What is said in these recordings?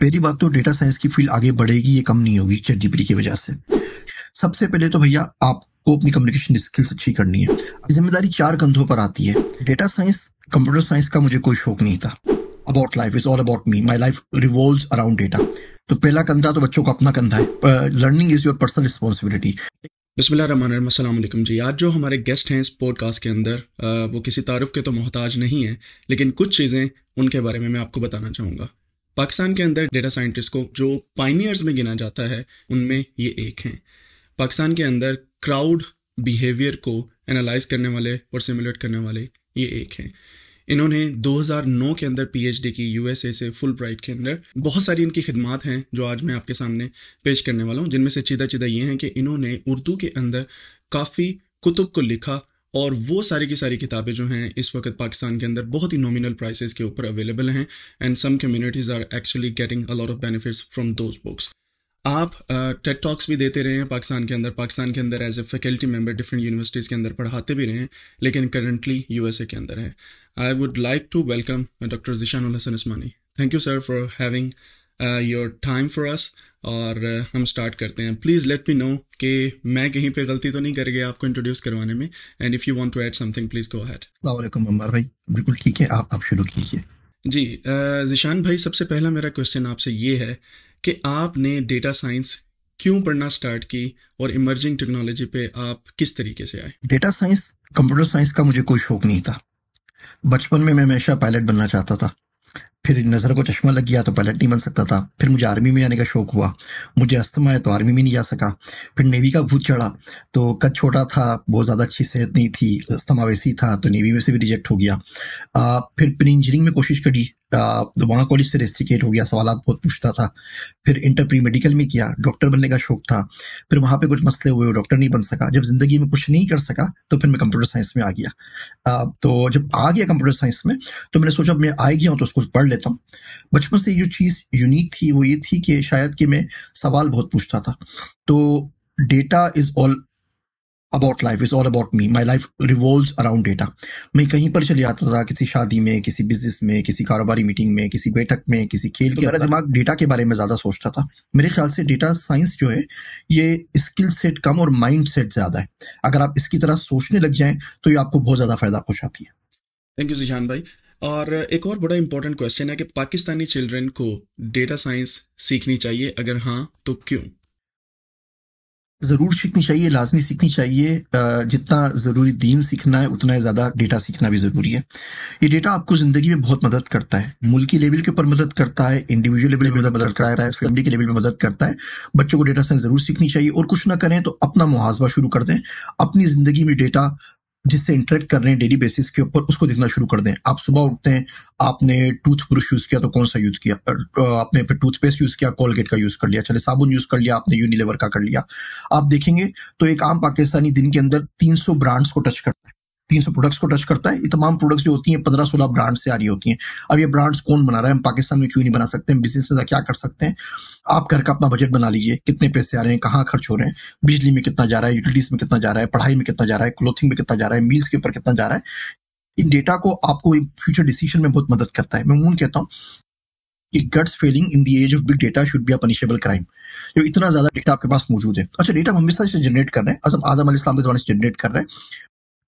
पहली बात तो डेटा साइंस की फील्ड आगे बढ़ेगी ये कम नहीं होगी चेट जीपीटी की वजह से सबसे पहले तो भैया आपको अपनी कम्युनिकेशन स्किल्स अच्छी करनी है जिम्मेदारी चार कंधों पर आती है डेटा साइंस कंप्यूटर साइंस का मुझे कोई शौक नहीं था about life is all about me my life revolve around data तो पहला कंधा तो बच्चों का अपना कंधा है learning is your personal responsibility बसमिलकुम जी आज जो हमारे गेस्ट हैं इस पॉडकास्ट के अंदर आ, वो किसी तारुफ के तो मोहताज नहीं है लेकिन कुछ चीज़ें उनके बारे में मैं आपको बताना चाहूँगा पाकिस्तान के अंदर डेटा साइंटिस्ट को जो पाइनियर्स में गिना जाता है उनमें ये एक हैं पाकिस्तान के अंदर क्राउड बिहेवियर को एनालाइज करने वाले और सिमुलेट करने वाले ये एक हैं इन्होंने 2009 के अंदर पीएचडी की यूएसए से फुल ब्राइट के अंदर बहुत सारी इनकी खिदमत हैं जो आज मैं आपके सामने पेश करने वाला हूँ जिनमें से चिदा चिदा ये हैं कि इन्होंने उर्दू के अंदर काफ़ी कुतुब को लिखा और वो सारी की सारी किताबें जो हैं इस वक्त पाकिस्तान के अंदर बहुत ही नॉमिनल प्राइसेस के ऊपर अवेलेबल हैं and some communities are actually getting a lot of benefits from those books आप टेट uh, टॉक्स भी देते रहे हैं पाकिस्तान के अंदर पाकिस्तान के अंदर as a faculty member different universities के अंदर पढ़ाते भी रहे हैं लेकिन करंटली यूएसए के अंदर है I would like to welcome doctor Zeeshan Hasan Usmani thank you sir for having your time for us और uh, हम स्टार्ट करते हैं प्लीज़ लेट मी नो कि मैं कहीं पे गलती तो नहीं कर गया आपको इंट्रोड्यूस करवाने में and if you want to add something please go ahead अस्सलाम अम्बार भाई बिल्कुल ठीक है आप आप शुरू कीजिए जी uh, जिशान भाई सबसे पहला मेरा क्वेश्चन आपसे ये है कि आपने डेटा साइंस क्यों पढ़ना स्टार्ट की और इमर्जिंग टेक्नोलॉजी पे आप किस तरीके से आए डेटा साइंस कंप्यूटर साइंस का मुझे कोई शौक नहीं था बचपन में मैं हमेशा पायलट बनना चाहता था फिर नज़र को चश्मा लग गया तो पायलट नहीं बन सकता था फिर मुझे आर्मी में जाने का शौक हुआ मुझे अस्थमा है तो आर्मी में नहीं जा सका फिर नेवी का भूत चढ़ा तो कद छोटा था बहुत ज़्यादा अच्छी सेहत नहीं थी अस्थमा वैसे ही था तो नेवी में से भी रिजेक्ट हो गया आ, फिर प्री इंजीनियरिंग में कोशिश करी वहाँ कॉलेज से रेस्टिकेट हो गया सवाल बहुत पूछता था फिर इंटर प्री मेडिकल में किया डॉक्टर बनने का शौक था फिर वहाँ पे कुछ मसले हुए डॉक्टर नहीं बन सका जब ज़िंदगी में कुछ नहीं कर सका तो फिर मैं कंप्यूटर साइंस में आ गया तो जब आ गया कंप्यूटर साइंस में तो मैंने सोचा मैं आ गया हूँ तो उसको पढ़ ले लेता हूँ बचपन से जो चीज़ यूनिक थी वो ये थी कि शायद कि मैं सवाल बहुत पूछता था तो data is all about life is all about me my life revolve around data मैं कहीं पर चले जाता था किसी शादी में किसी बिजनेस में किसी कारोबारी मीटिंग में किसी बैठक में किसी खेल तो के मेरा मतलब दिमाग डेटा के बारे में ज़्यादा सोचता था मेरे ख्याल से डेटा साइंस जो है ये स्किल सेट कम और माइंड सेट ज़्यादा है अगर आप इसकी तरह सोचने लग जाएं तो ये आपको बहुत ज़्यादा फ़ायदा पहुंचाती है थैंक यू जिशान भाई और एक और बड़ा इंपॉर्टेंट क्वेश्चन है कि पाकिस्तानी चिल्ड्रन को डेटा साइंस सीखनी चाहिए अगर हाँ तो क्यों ज़रूर सीखनी चाहिए लाजमी सीखनी चाहिए जितना ज़रूरी दीन सीखना है उतना ज़्यादा डेटा सीखना भी ज़रूरी है ये डेटा आपको ज़िंदगी में बहुत मदद करता है मुल्की लेवल के ऊपर मदद करता है इंडिविजुअल लेवल पर मदद करता है फैमिली के लेवल पर मदद करता है बच्चों को डेटा साइंस ज़रूर सीखनी चाहिए और कुछ ना करें तो अपना मुहाजबा शुरू कर दें अपनी ज़िंदगी में डेटा जिससे इंटरेक्ट कर रहे हैं डेली बेसिस के ऊपर उसको देखना शुरू कर दें आप सुबह उठते हैं आपने टूथब्रश यूज़ किया तो कौन सा यूज़ किया आपने फिर टूथपेस्ट यूज़ किया कोलगेट का यूज़ कर लिया चले साबुन यूज़ कर लिया आपने यूनिलेवर का कर लिया आप देखेंगे तो एक आम पाकिस्तानी दिन के अंदर 300 ब्रांड्स को टच करता है तीन सौ प्रोडक्ट्स को टच करता है ये तमाम प्रोडक्ट्स जो होती हैं पंद्रह सोलह ब्रांड्स से आ रही होती हैं अब ये ब्रांड्स कौन बना रहा है हम पाकिस्तान में क्यों नहीं बना सकते हैं बिजनेस में क्या कर सकते हैं आप घर का अपना बजट बना लीजिए कितने पैसे आ रहे हैं कहाँ खर्च हो रहे हैं बिजली में कितना जा रहा है यूटिलिटीज में कितना जा रहा है पढ़ाई में कितना जा रहा है क्लोथिंग में कितना जा रहा है मील्स के ऊपर कितना जा रहा है इन डेटा को आपको फ्यूचर डिसीजन में बहुत मदद करता है मैं मून कहता हूँ कि guts failing in the age of big data should be a punishable crime जो इतना ज्यादा डेटा आपके पास मौजूद है अच्छा डेटा हम हमेशा से जनरेट कर रहे हैं आज अच्छा, आजम अली इस्लाम के जमाने से जनरेट कर रहे हैं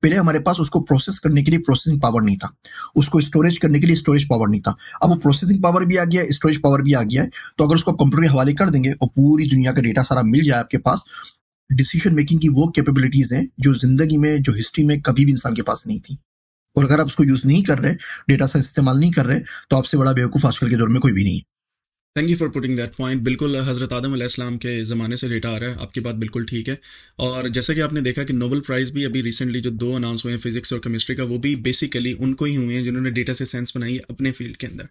पहले हमारे पास उसको प्रोसेस करने के लिए प्रोसेसिंग पावर नहीं था उसको स्टोरेज करने के लिए स्टोरेज पावर नहीं था अब वो प्रोसेसिंग पावर भी आ गया है स्टोरेज पावर भी आ गया है तो अगर उसको कंप्यूटर के हवाले कर देंगे और पूरी दुनिया का डेटा सारा मिल जाए आपके पास डिसीजन मेकिंग की वो कैपेबिलिटीज हैं जो जिंदगी में जो हिस्ट्री में कभी भी इंसान के पास नहीं थी और अगर आप उसको यूज नहीं कर रहे डेटा साइंस इस्तेमाल नहीं कर रहे तो आपसे बड़ा बेवकूफ आजकल के दौर में कोई भी नहीं है thank you for putting that point बिल्कुल हज़रत आदम आसमाम के ज़माने से डेटा आ रहा है आपकी बात बिल्कुल ठीक है और जैसा कि आपने देखा कि नोबल प्राइज़ भी अभी रिसेंटली जो दो अनाउंस हुए हैं फिजिक्स और केमिस्ट्री का वो भी बेसिकली उनको ही हुए हैं जिन्होंने डेटा से सेंस बनाई अपने फील्ड के अंदर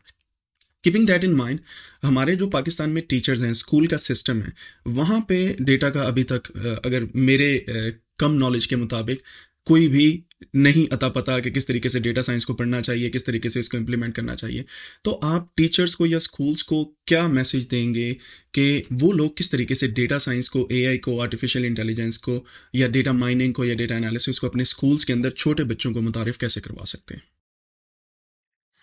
कीपिंग दैट इन माइंड हमारे जो पाकिस्तान में टीचर्स हैं स्कूल का सिस्टम है वहाँ पे डेटा का अभी तक अगर मेरे कम नॉलेज के मुताबिक कोई भी नहीं अता पता कि किस तरीके से डेटा साइंस को पढ़ना चाहिए किस तरीके से इसको इम्प्लीमेंट करना चाहिए तो आप टीचर्स को या स्कूल्स को क्या मैसेज देंगे कि वो लोग किस तरीके से डेटा साइंस को एआई को आर्टिफिशियल इंटेलिजेंस को या डेटा माइनिंग को या डेटा एनालिसिस को अपने स्कूल्स के अंदर छोटे बच्चों को मुतारफ़ कैसे करवा सकते हैं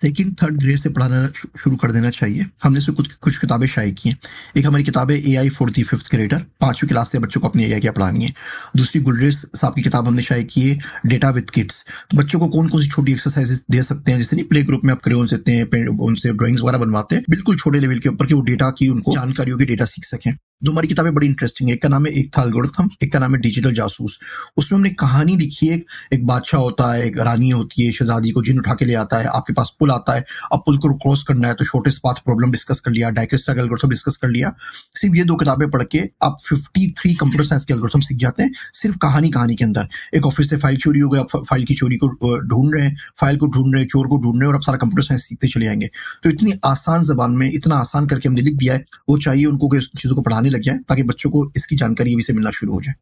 सेकेंड थर्ड ग्रेड से पढ़ाना शुरू कर देना चाहिए हमने इसमें कुछ कुछ किताबें शाये की हैं एक हमारी किताब है A I fourth fifth grader पांचवी क्लास से बच्चों को अपनी ए आई क्या पढ़ानी है दूसरी गुलरेज साहब की किताब हमने शाये की है डेटा विद किड्स तो बच्चों को कौन कौन सी छोटी एक्सरसाइजेस दे सकते हैं जैसे नहीं प्ले ग्रुप में आप क्रेन देते हैं उनसे ड्राइंग्स वगैरह बनवाते हैं बिल्कुल छोटे लेवल के ऊपर की वो डेटा की उनको जानकारियों की डेटा सीख सकें दो हमारी किताबें बड़ी इंटरेस्टिंग है एक का नाम है एक थाल अलगोरथम एक का नाम है डिजिटल जासूस उसमें हमने कहानी लिखी है एक बादशाह होता है एक रानी होती है शहजादी को जिन उठा के ले आता है आपके पास पुल आता है अब पुल को क्रॉस करना है तो शॉर्टेस्ट पाथ प्रॉब्लम डिस्कस कर लिया डाइक्रिस्टा एल्गोरिथम डिस्कस कर लिया सिर्फ ये दो किताबें पढ़ के आप फिफ्टी थ्री कंप्यूटर साइंस के एल्गोरिथम सीख जाते हैं सिर्फ कहानी कहानी के अंदर एक ऑफिस से फाइल चोरी हो गई आप फाइल की चोरी को ढूंढ रहे हैं फाइल को ढूंढ रहे हैं चोर को ढूंढ रहे हैं और आप सारा कंप्यूटर साइंस सीखते चले जाएंगे तो इतनी आसान जबान में इतना आसान करके हमने लिख दिया है वो चाहिए उनको चीज़ों को पढ़ाने लग जाए ताकि बच्चों को इसकी जानकारी भी से मिलना शुरू हो जाए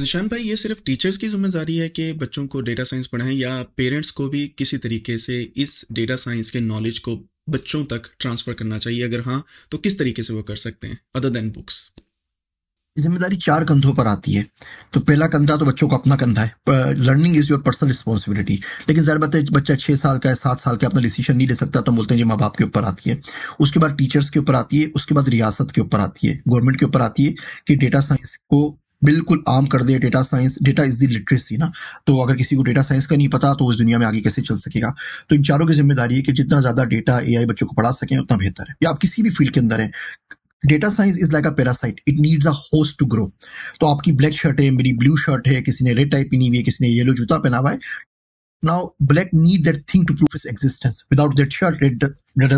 जिशान भाई ये सिर्फ टीचर्स की जिम्मेदारी है कि बच्चों को डेटा साइंस पढ़ाएं या पेरेंट्स को भी किसी तरीके से इस डेटा साइंस के नॉलेज को बच्चों तक ट्रांसफर करना चाहिए अगर हाँ तो किस तरीके से वो कर सकते हैं अदर देन बुक्स जिम्मेदारी चार कंधों पर आती है तो पहला कंधा तो बच्चों को अपना कंधा है learning is your personal responsibility लेकिन जहर है बच्चा छः साल का है सात साल का अपना डिसीजन नहीं ले सकता तो बोलते हैं जी माँ बाप के ऊपर आती है उसके बाद टीचर्स के ऊपर आती है उसके बाद रियासत के ऊपर आती है गवर्नमेंट के ऊपर आती है कि डेटा साइंस को बिल्कुल आम कर दिया data science data is the literacy ना तो अगर किसी को डेटा साइंस का नहीं पता तो उस दुनिया में आगे कैसे चल सकेगा तो इन चारों की जिम्मेदारी है कि जितना ज्यादा डेटा ए बच्चों को पढ़ा सकें उतना बेहतर है या आप किसी भी फील्ड के अंदर है data science is like a parasite it needs a host to grow तो आपकी ब्लैक शर्ट है मेरी ब्लू शर्ट है किसी ने रेड टाइप पहनी हुई है किसी ने येलो जूता पहना हुआ है Now, black need that thing to prove its existence. Without that shirt, it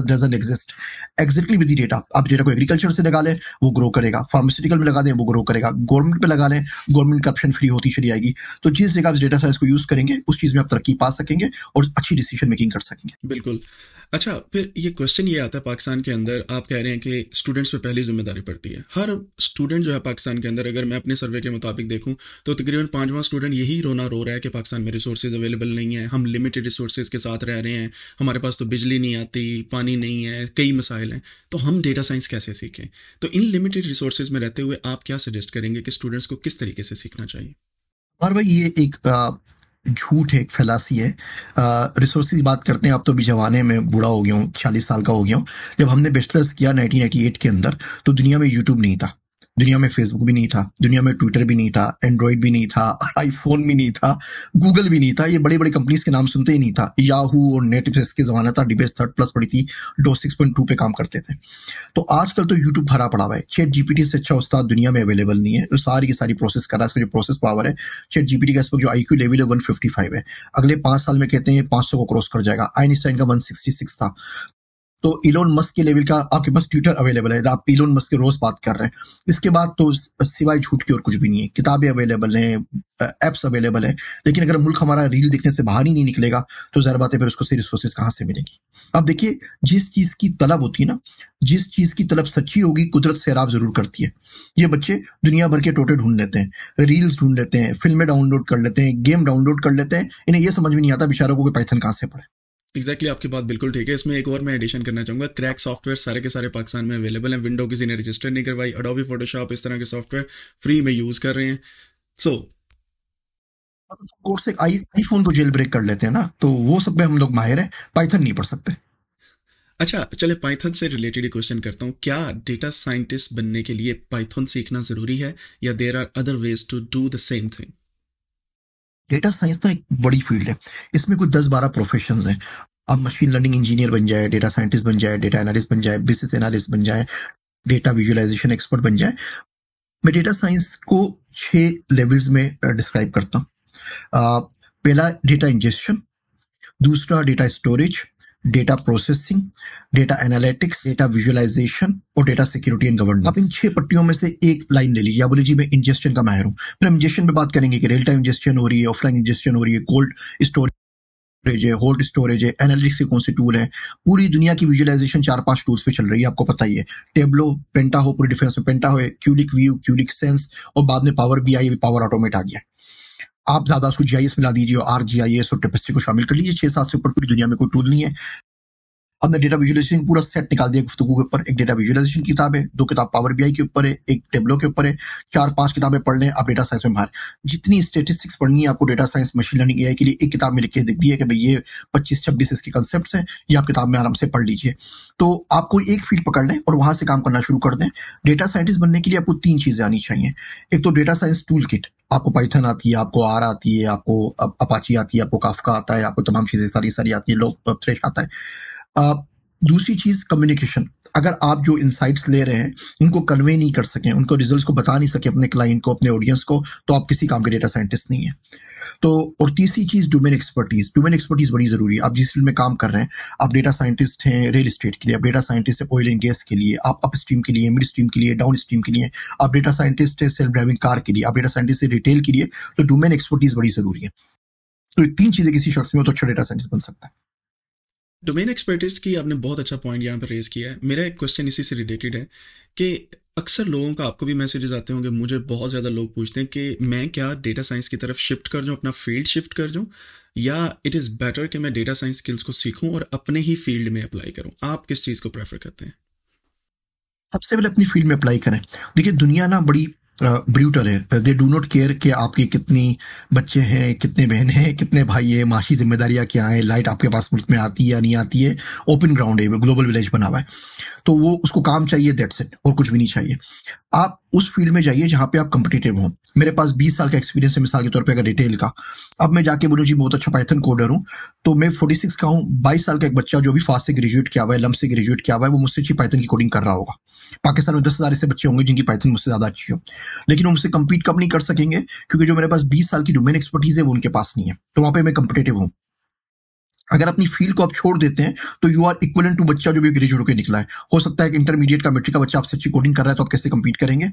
doesn't exist. Exactly with the data. आप डेटा को एग्रीकल्चर से लगा लें वो ग्रो करेगा फार्मास्यूटिकल में लगा दें वो ग्रो करेगा गवर्नमेंट पे लगा लें गवर्नमेंट का ऑप्शन फ्री होती चली आएगी तो जिस जगह आप डेटा साइंस को यूज करेंगे उस चीज में आप तरक्की पा सकेंगे और अच्छी डिसीजन मेकिंग कर सकेंगे बिल्कुल अच्छा फिर ये क्वेश्चन ये आता है पाकिस्तान के अंदर आप कह रहे हैं कि स्टूडेंट्स पे पहली जिम्मेदारी पड़ती है हर स्टूडेंट जो है पाकिस्तान के अंदर अगर मैं अपने सर्वे के मुताबिक देखूं तो तकरीबन पांचवा स्टूडेंट यही रोना रो रहा है कि पाकिस्तान में रिसोर्सेज अवेलेबल नहीं है हम लिमिटेड रिसोर्सेज के साथ रह रहे हैं हमारे पास तो बिजली नहीं आती पानी नहीं है कई मसाइल हैं तो हम डेटा साइंस कैसे सीखें तो इन लिमिटेड रिसोर्सेज में रहते हुए आप क्या सजेस्ट करेंगे कि स्टूडेंट्स को किस तरीके से सीखना चाहिए और भाई ये एक झूठ है एक फैलासी है रिसोर्स की बात करते हैं आप तो भी जमाने में बूढ़ा हो गया हूँ चालीस साल का हो गया हूँ जब हमने बैचलर्स किया 1988 के अंदर तो दुनिया में यूट्यूब नहीं था दुनिया में फेसबुक भी नहीं था दुनिया में ट्विटर भी नहीं था एंड्रॉयड भी नहीं था आईफोन भी नहीं था गूगल भी नहीं था ये बड़ी बड़ी कंपनीज के नाम सुनते ही नहीं था याहू और नेटफ्लिक्स के जमाना था डिबेस थर्ड प्लस पड़ी थी डो सिक्स पॉइंट टू पे काम करते थे तो आजकल तो यूट्यूब भरा पड़ा हुआ है चेट जीपीटी से अच्छा उस्ताद दुनिया में अवेलेबल नहीं है तो सारी की सारी प्रोसेस कर रहा है इसका जो प्रोसेस पावर है चेट जीपीटी का इस वक्त जो आईक्यू लेवल है वन फिफ्टी फाइव है अगले पांच साल में कहते हैं पांच सौ को क्रॉस कर जाएगा आइनस्टाइन का वन सिक्सटी सिक्स था तो इलोन मस्क के लेवल का आपके पास ट्विटर अवेलेबल है आप इलोन मस्क के रोज बात कर रहे हैं इसके बाद तो सिवाय झूठ की और कुछ भी नहीं है किताबें अवेलेबल हैं एप्स अवेलेबल है लेकिन अगर मुल्क हमारा रील देखने से बाहर ही नहीं निकलेगा तो जहर बातें फिर उसको सही रिसोर्सेज कहाँ से मिलेगी अब देखिए जिस चीज की तलब होती है ना जिस चीज की तलब सच्ची होगी कुदरत सैराब जरूर करती है ये बच्चे दुनिया भर के टोटे ढूंढ लेते हैं रील्स ढूंढ लेते हैं फिल्में डाउनलोड कर लेते हैं गेम डाउनलोड कर लेते हैं इन्हें यह समझ में नहीं आता बेचारों को पैथन कहाँ से पड़े एग्जैक्टली आपकी बात बिल्कुल ठीक है इसमें एक और मैं एडिशन करना चाहूंगा क्रैक सॉफ्टवेयर सारे के सारे पाकिस्तान में अवेलेबल है विंडो किसी ने रजिस्टर नहीं करवाई अडोबी फोटोशॉप इस तरह के सॉफ्टवेयर फ्री में यूज़ कर रहे हैं सो so, कोर्स हाँ, तो से आईफोन को जेल ब्रेक कर लेते हैं ना तो वो सब में हम लोग माहिर हैं पाइथन नहीं पढ़ सकते अच्छा चले पाइथन से रिलेटेड ही क्वेश्चन करता हूँ क्या डेटा साइंटिस्ट बनने के लिए पाइथन सीखना जरूरी है या there are other ways to do the same thing data science ना एक बड़ी फील्ड है इसमें कुछ दस बारह प्रोफेशन है अब मशीन लर्निंग इंजीनियर बन जाए डेटा साइंटिस्ट बन जाए डेटा एनालिस्ट बन जाए बिजनेस एनालिस्ट बन जाए डेटा विजुअलाइजेशन एक्सपर्ट बन जाए मैं डेटा साइंस को छह लेवल्स में डिस्क्राइब करता हूँ पहला डेटा इंजेस्टन दूसरा data storage data processing data analytics data visualisation और डेटा सिक्योरिटी एंड गवर्नेंस आप इन छह पट्टियों में से एक लाइन ले लीजिए या बोले जी मैं इंजेस्टन का माहिर हूँ फिर हम इंजेस्टन पे बात करेंगे कि रियल टाइम इंजेस्टन हो रही है ऑफलाइन इंजेस्टन हो रही है कोल्ड स्टोरेज है होल्ड स्टोरेज है एनालिटिक्स के कौन से टूल है पूरी दुनिया की विजुअलाइजेशन चार पांच टूल्स पे चल रही है आपको पता ही है टेबलो पेंटा हो पूरी डिफेंस में पेंटा हो क्यूलिक व्यू क्यूलिक सेंस और बाद में power B I power automate आ गया आप ज्यादा उसको जी आई एस मिला दीजिए आर जी आई एस और ट्रिपिस्टिक को शामिल कर लीजिए छह सात से ऊपर पूरी दुनिया में कोई टूल नहीं है हमने डेटा विजुअलाइजेशन पूरा सेट निकाल दिया गुफ्तु के ऊपर एक डेटा विजुअलाइजेशन किताब है दो किताब पावर बीआई के ऊपर है एक टेबलो के ऊपर है चार पांच किताबें पढ़ लें आप डेटा साइंस में बाहर जितनी स्टेटिस्टिक्स पढ़नी है आपको data science machine learning AI के लिए एक किताब में लिख के दिख दी है कि भाई ये पच्चीस छब्बीस इसके कंसेप्ट है ये आप किताब में आराम से पढ़ लीजिए तो आपको एक फील्ड पकड़ लें और वहां से काम करना शुरू कर दें डेटा साइंटिस्ट बनने के लिए आपको तीन चीजें आनी चाहिए एक तो डेटा साइंस टूल किट आपको पाइथन आती है आपको आर आती है आपको अपाची आती है आपको काफका आता है आपको तमाम चीजें सारी सारी आती है लोग फ्रेश आता है दूसरी चीज़ कम्युनिकेशन अगर आप जो इंसाइट्स ले रहे हैं उनको कन्वे नहीं कर सकें उनको रिजल्ट्स को बता नहीं सकें अपने क्लाइंट को अपने ऑडियंस को तो आप किसी काम के डेटा साइंटिस्ट नहीं है तो और तीसरी चीज़ डोमेन एक्सपर्टीज़ डोमेन एक्सपर्टीज़ बड़ी ज़रूरी है आप जिस फील्ड में काम कर रहे हैं आप डेटा साइंटिस्ट हैं रियल इस्टेट के लिए आप डेटा साइंटिस्ट हैं ऑयल एंड गैस के लिए आप अप स्ट्रीम के लिए मिड स्ट्रीम के लिए डाउन स्ट्रीम के लिए आप डेटा साइंटिस्ट हैं सेल्फ ड्राइविंग कार के लिए आप डेटा साइंटिस्ट हैं रिटेल के लिए तो डोमेन एक्सपर्टीज़ बड़ी ज़रूरी है तो तीन चीज़ें किसी शख्स में तो अच्छा डेटा साइंटिस्ट बन सकता है डोमेन एक्सपर्टिस्ट की आपने बहुत अच्छा पॉइंट यहाँ पर रेज़ किया है मेरा एक क्वेश्चन इसी से रिलेटेड है कि अक्सर लोगों का आपको भी मैसेजेस आते होंगे मुझे बहुत ज़्यादा लोग पूछते हैं कि मैं क्या डेटा साइंस की तरफ शिफ्ट कर जाऊँ अपना फील्ड शिफ्ट कर जाऊँ या इट इज़ बेटर कि मैं डेटा साइंस स्किल्स को सीखूँ और अपने ही फील्ड में अप्लाई करूँ आप किस चीज़ को प्रेफर करते हैं सबसे पहले अपनी फील्ड में अप्लाई करें देखिए दुनिया ना बड़ी ब्रूटल है दे डू नॉट केयर कि आपके कितनी बच्चे हैं कितने बहन हैं कितने भाई हैं माशी जिम्मेदारियाँ क्या हैं लाइट आपके पास मुल्क में आती है या नहीं आती है ओपन ग्राउंड है ग्लोबल विलेज बना हुआ है तो वो उसको काम चाहिए दैट्स इट और कुछ भी नहीं चाहिए आप उस फील्ड में जाइए जहां पे आप कंपटेटिव हो मेरे पास 20 साल का एक्सपीरियंस है मिसाल के तौर पे अगर रिटेल का अब मैं जाके बोलूँ जी बहुत अच्छा पाइथन कोडर हूँ तो मैं 46 का हूँ 22 साल का एक बच्चा जो भी फास्ट से ग्रेजुएट किया हुआ है लम से ग्रेजुएट किया हुआ है वो मुझसे अच्छी पाइथन की कोडिंग कर रहा होगा पाकिस्तान में दस हज़ार ऐसे बच्चे होंगे जिनकी पाइथन मुझसे ज़्यादा अच्छी हो लेकिन उनसे कम्पीट कब नहीं कर सकेंगे क्योंकि जो मेरे पास बीस साल की डोमेन एक्सपर्टीज़ है वो उनके पास नहीं है तो वहां पर मैं कम्पिटेटिव हूँ अगर अपनी फील्ड को आप छोड़ देते हैं तो यू आर इक्वल टू बच्चा जो भी ग्रेजुएट होकर निकला है हो सकता है कि इंटरमीडिएट का मेट्रिक का बच्चा आपसे अच्छी कोडिंग कर रहा है तो आप कैसे कंपीट करेंगे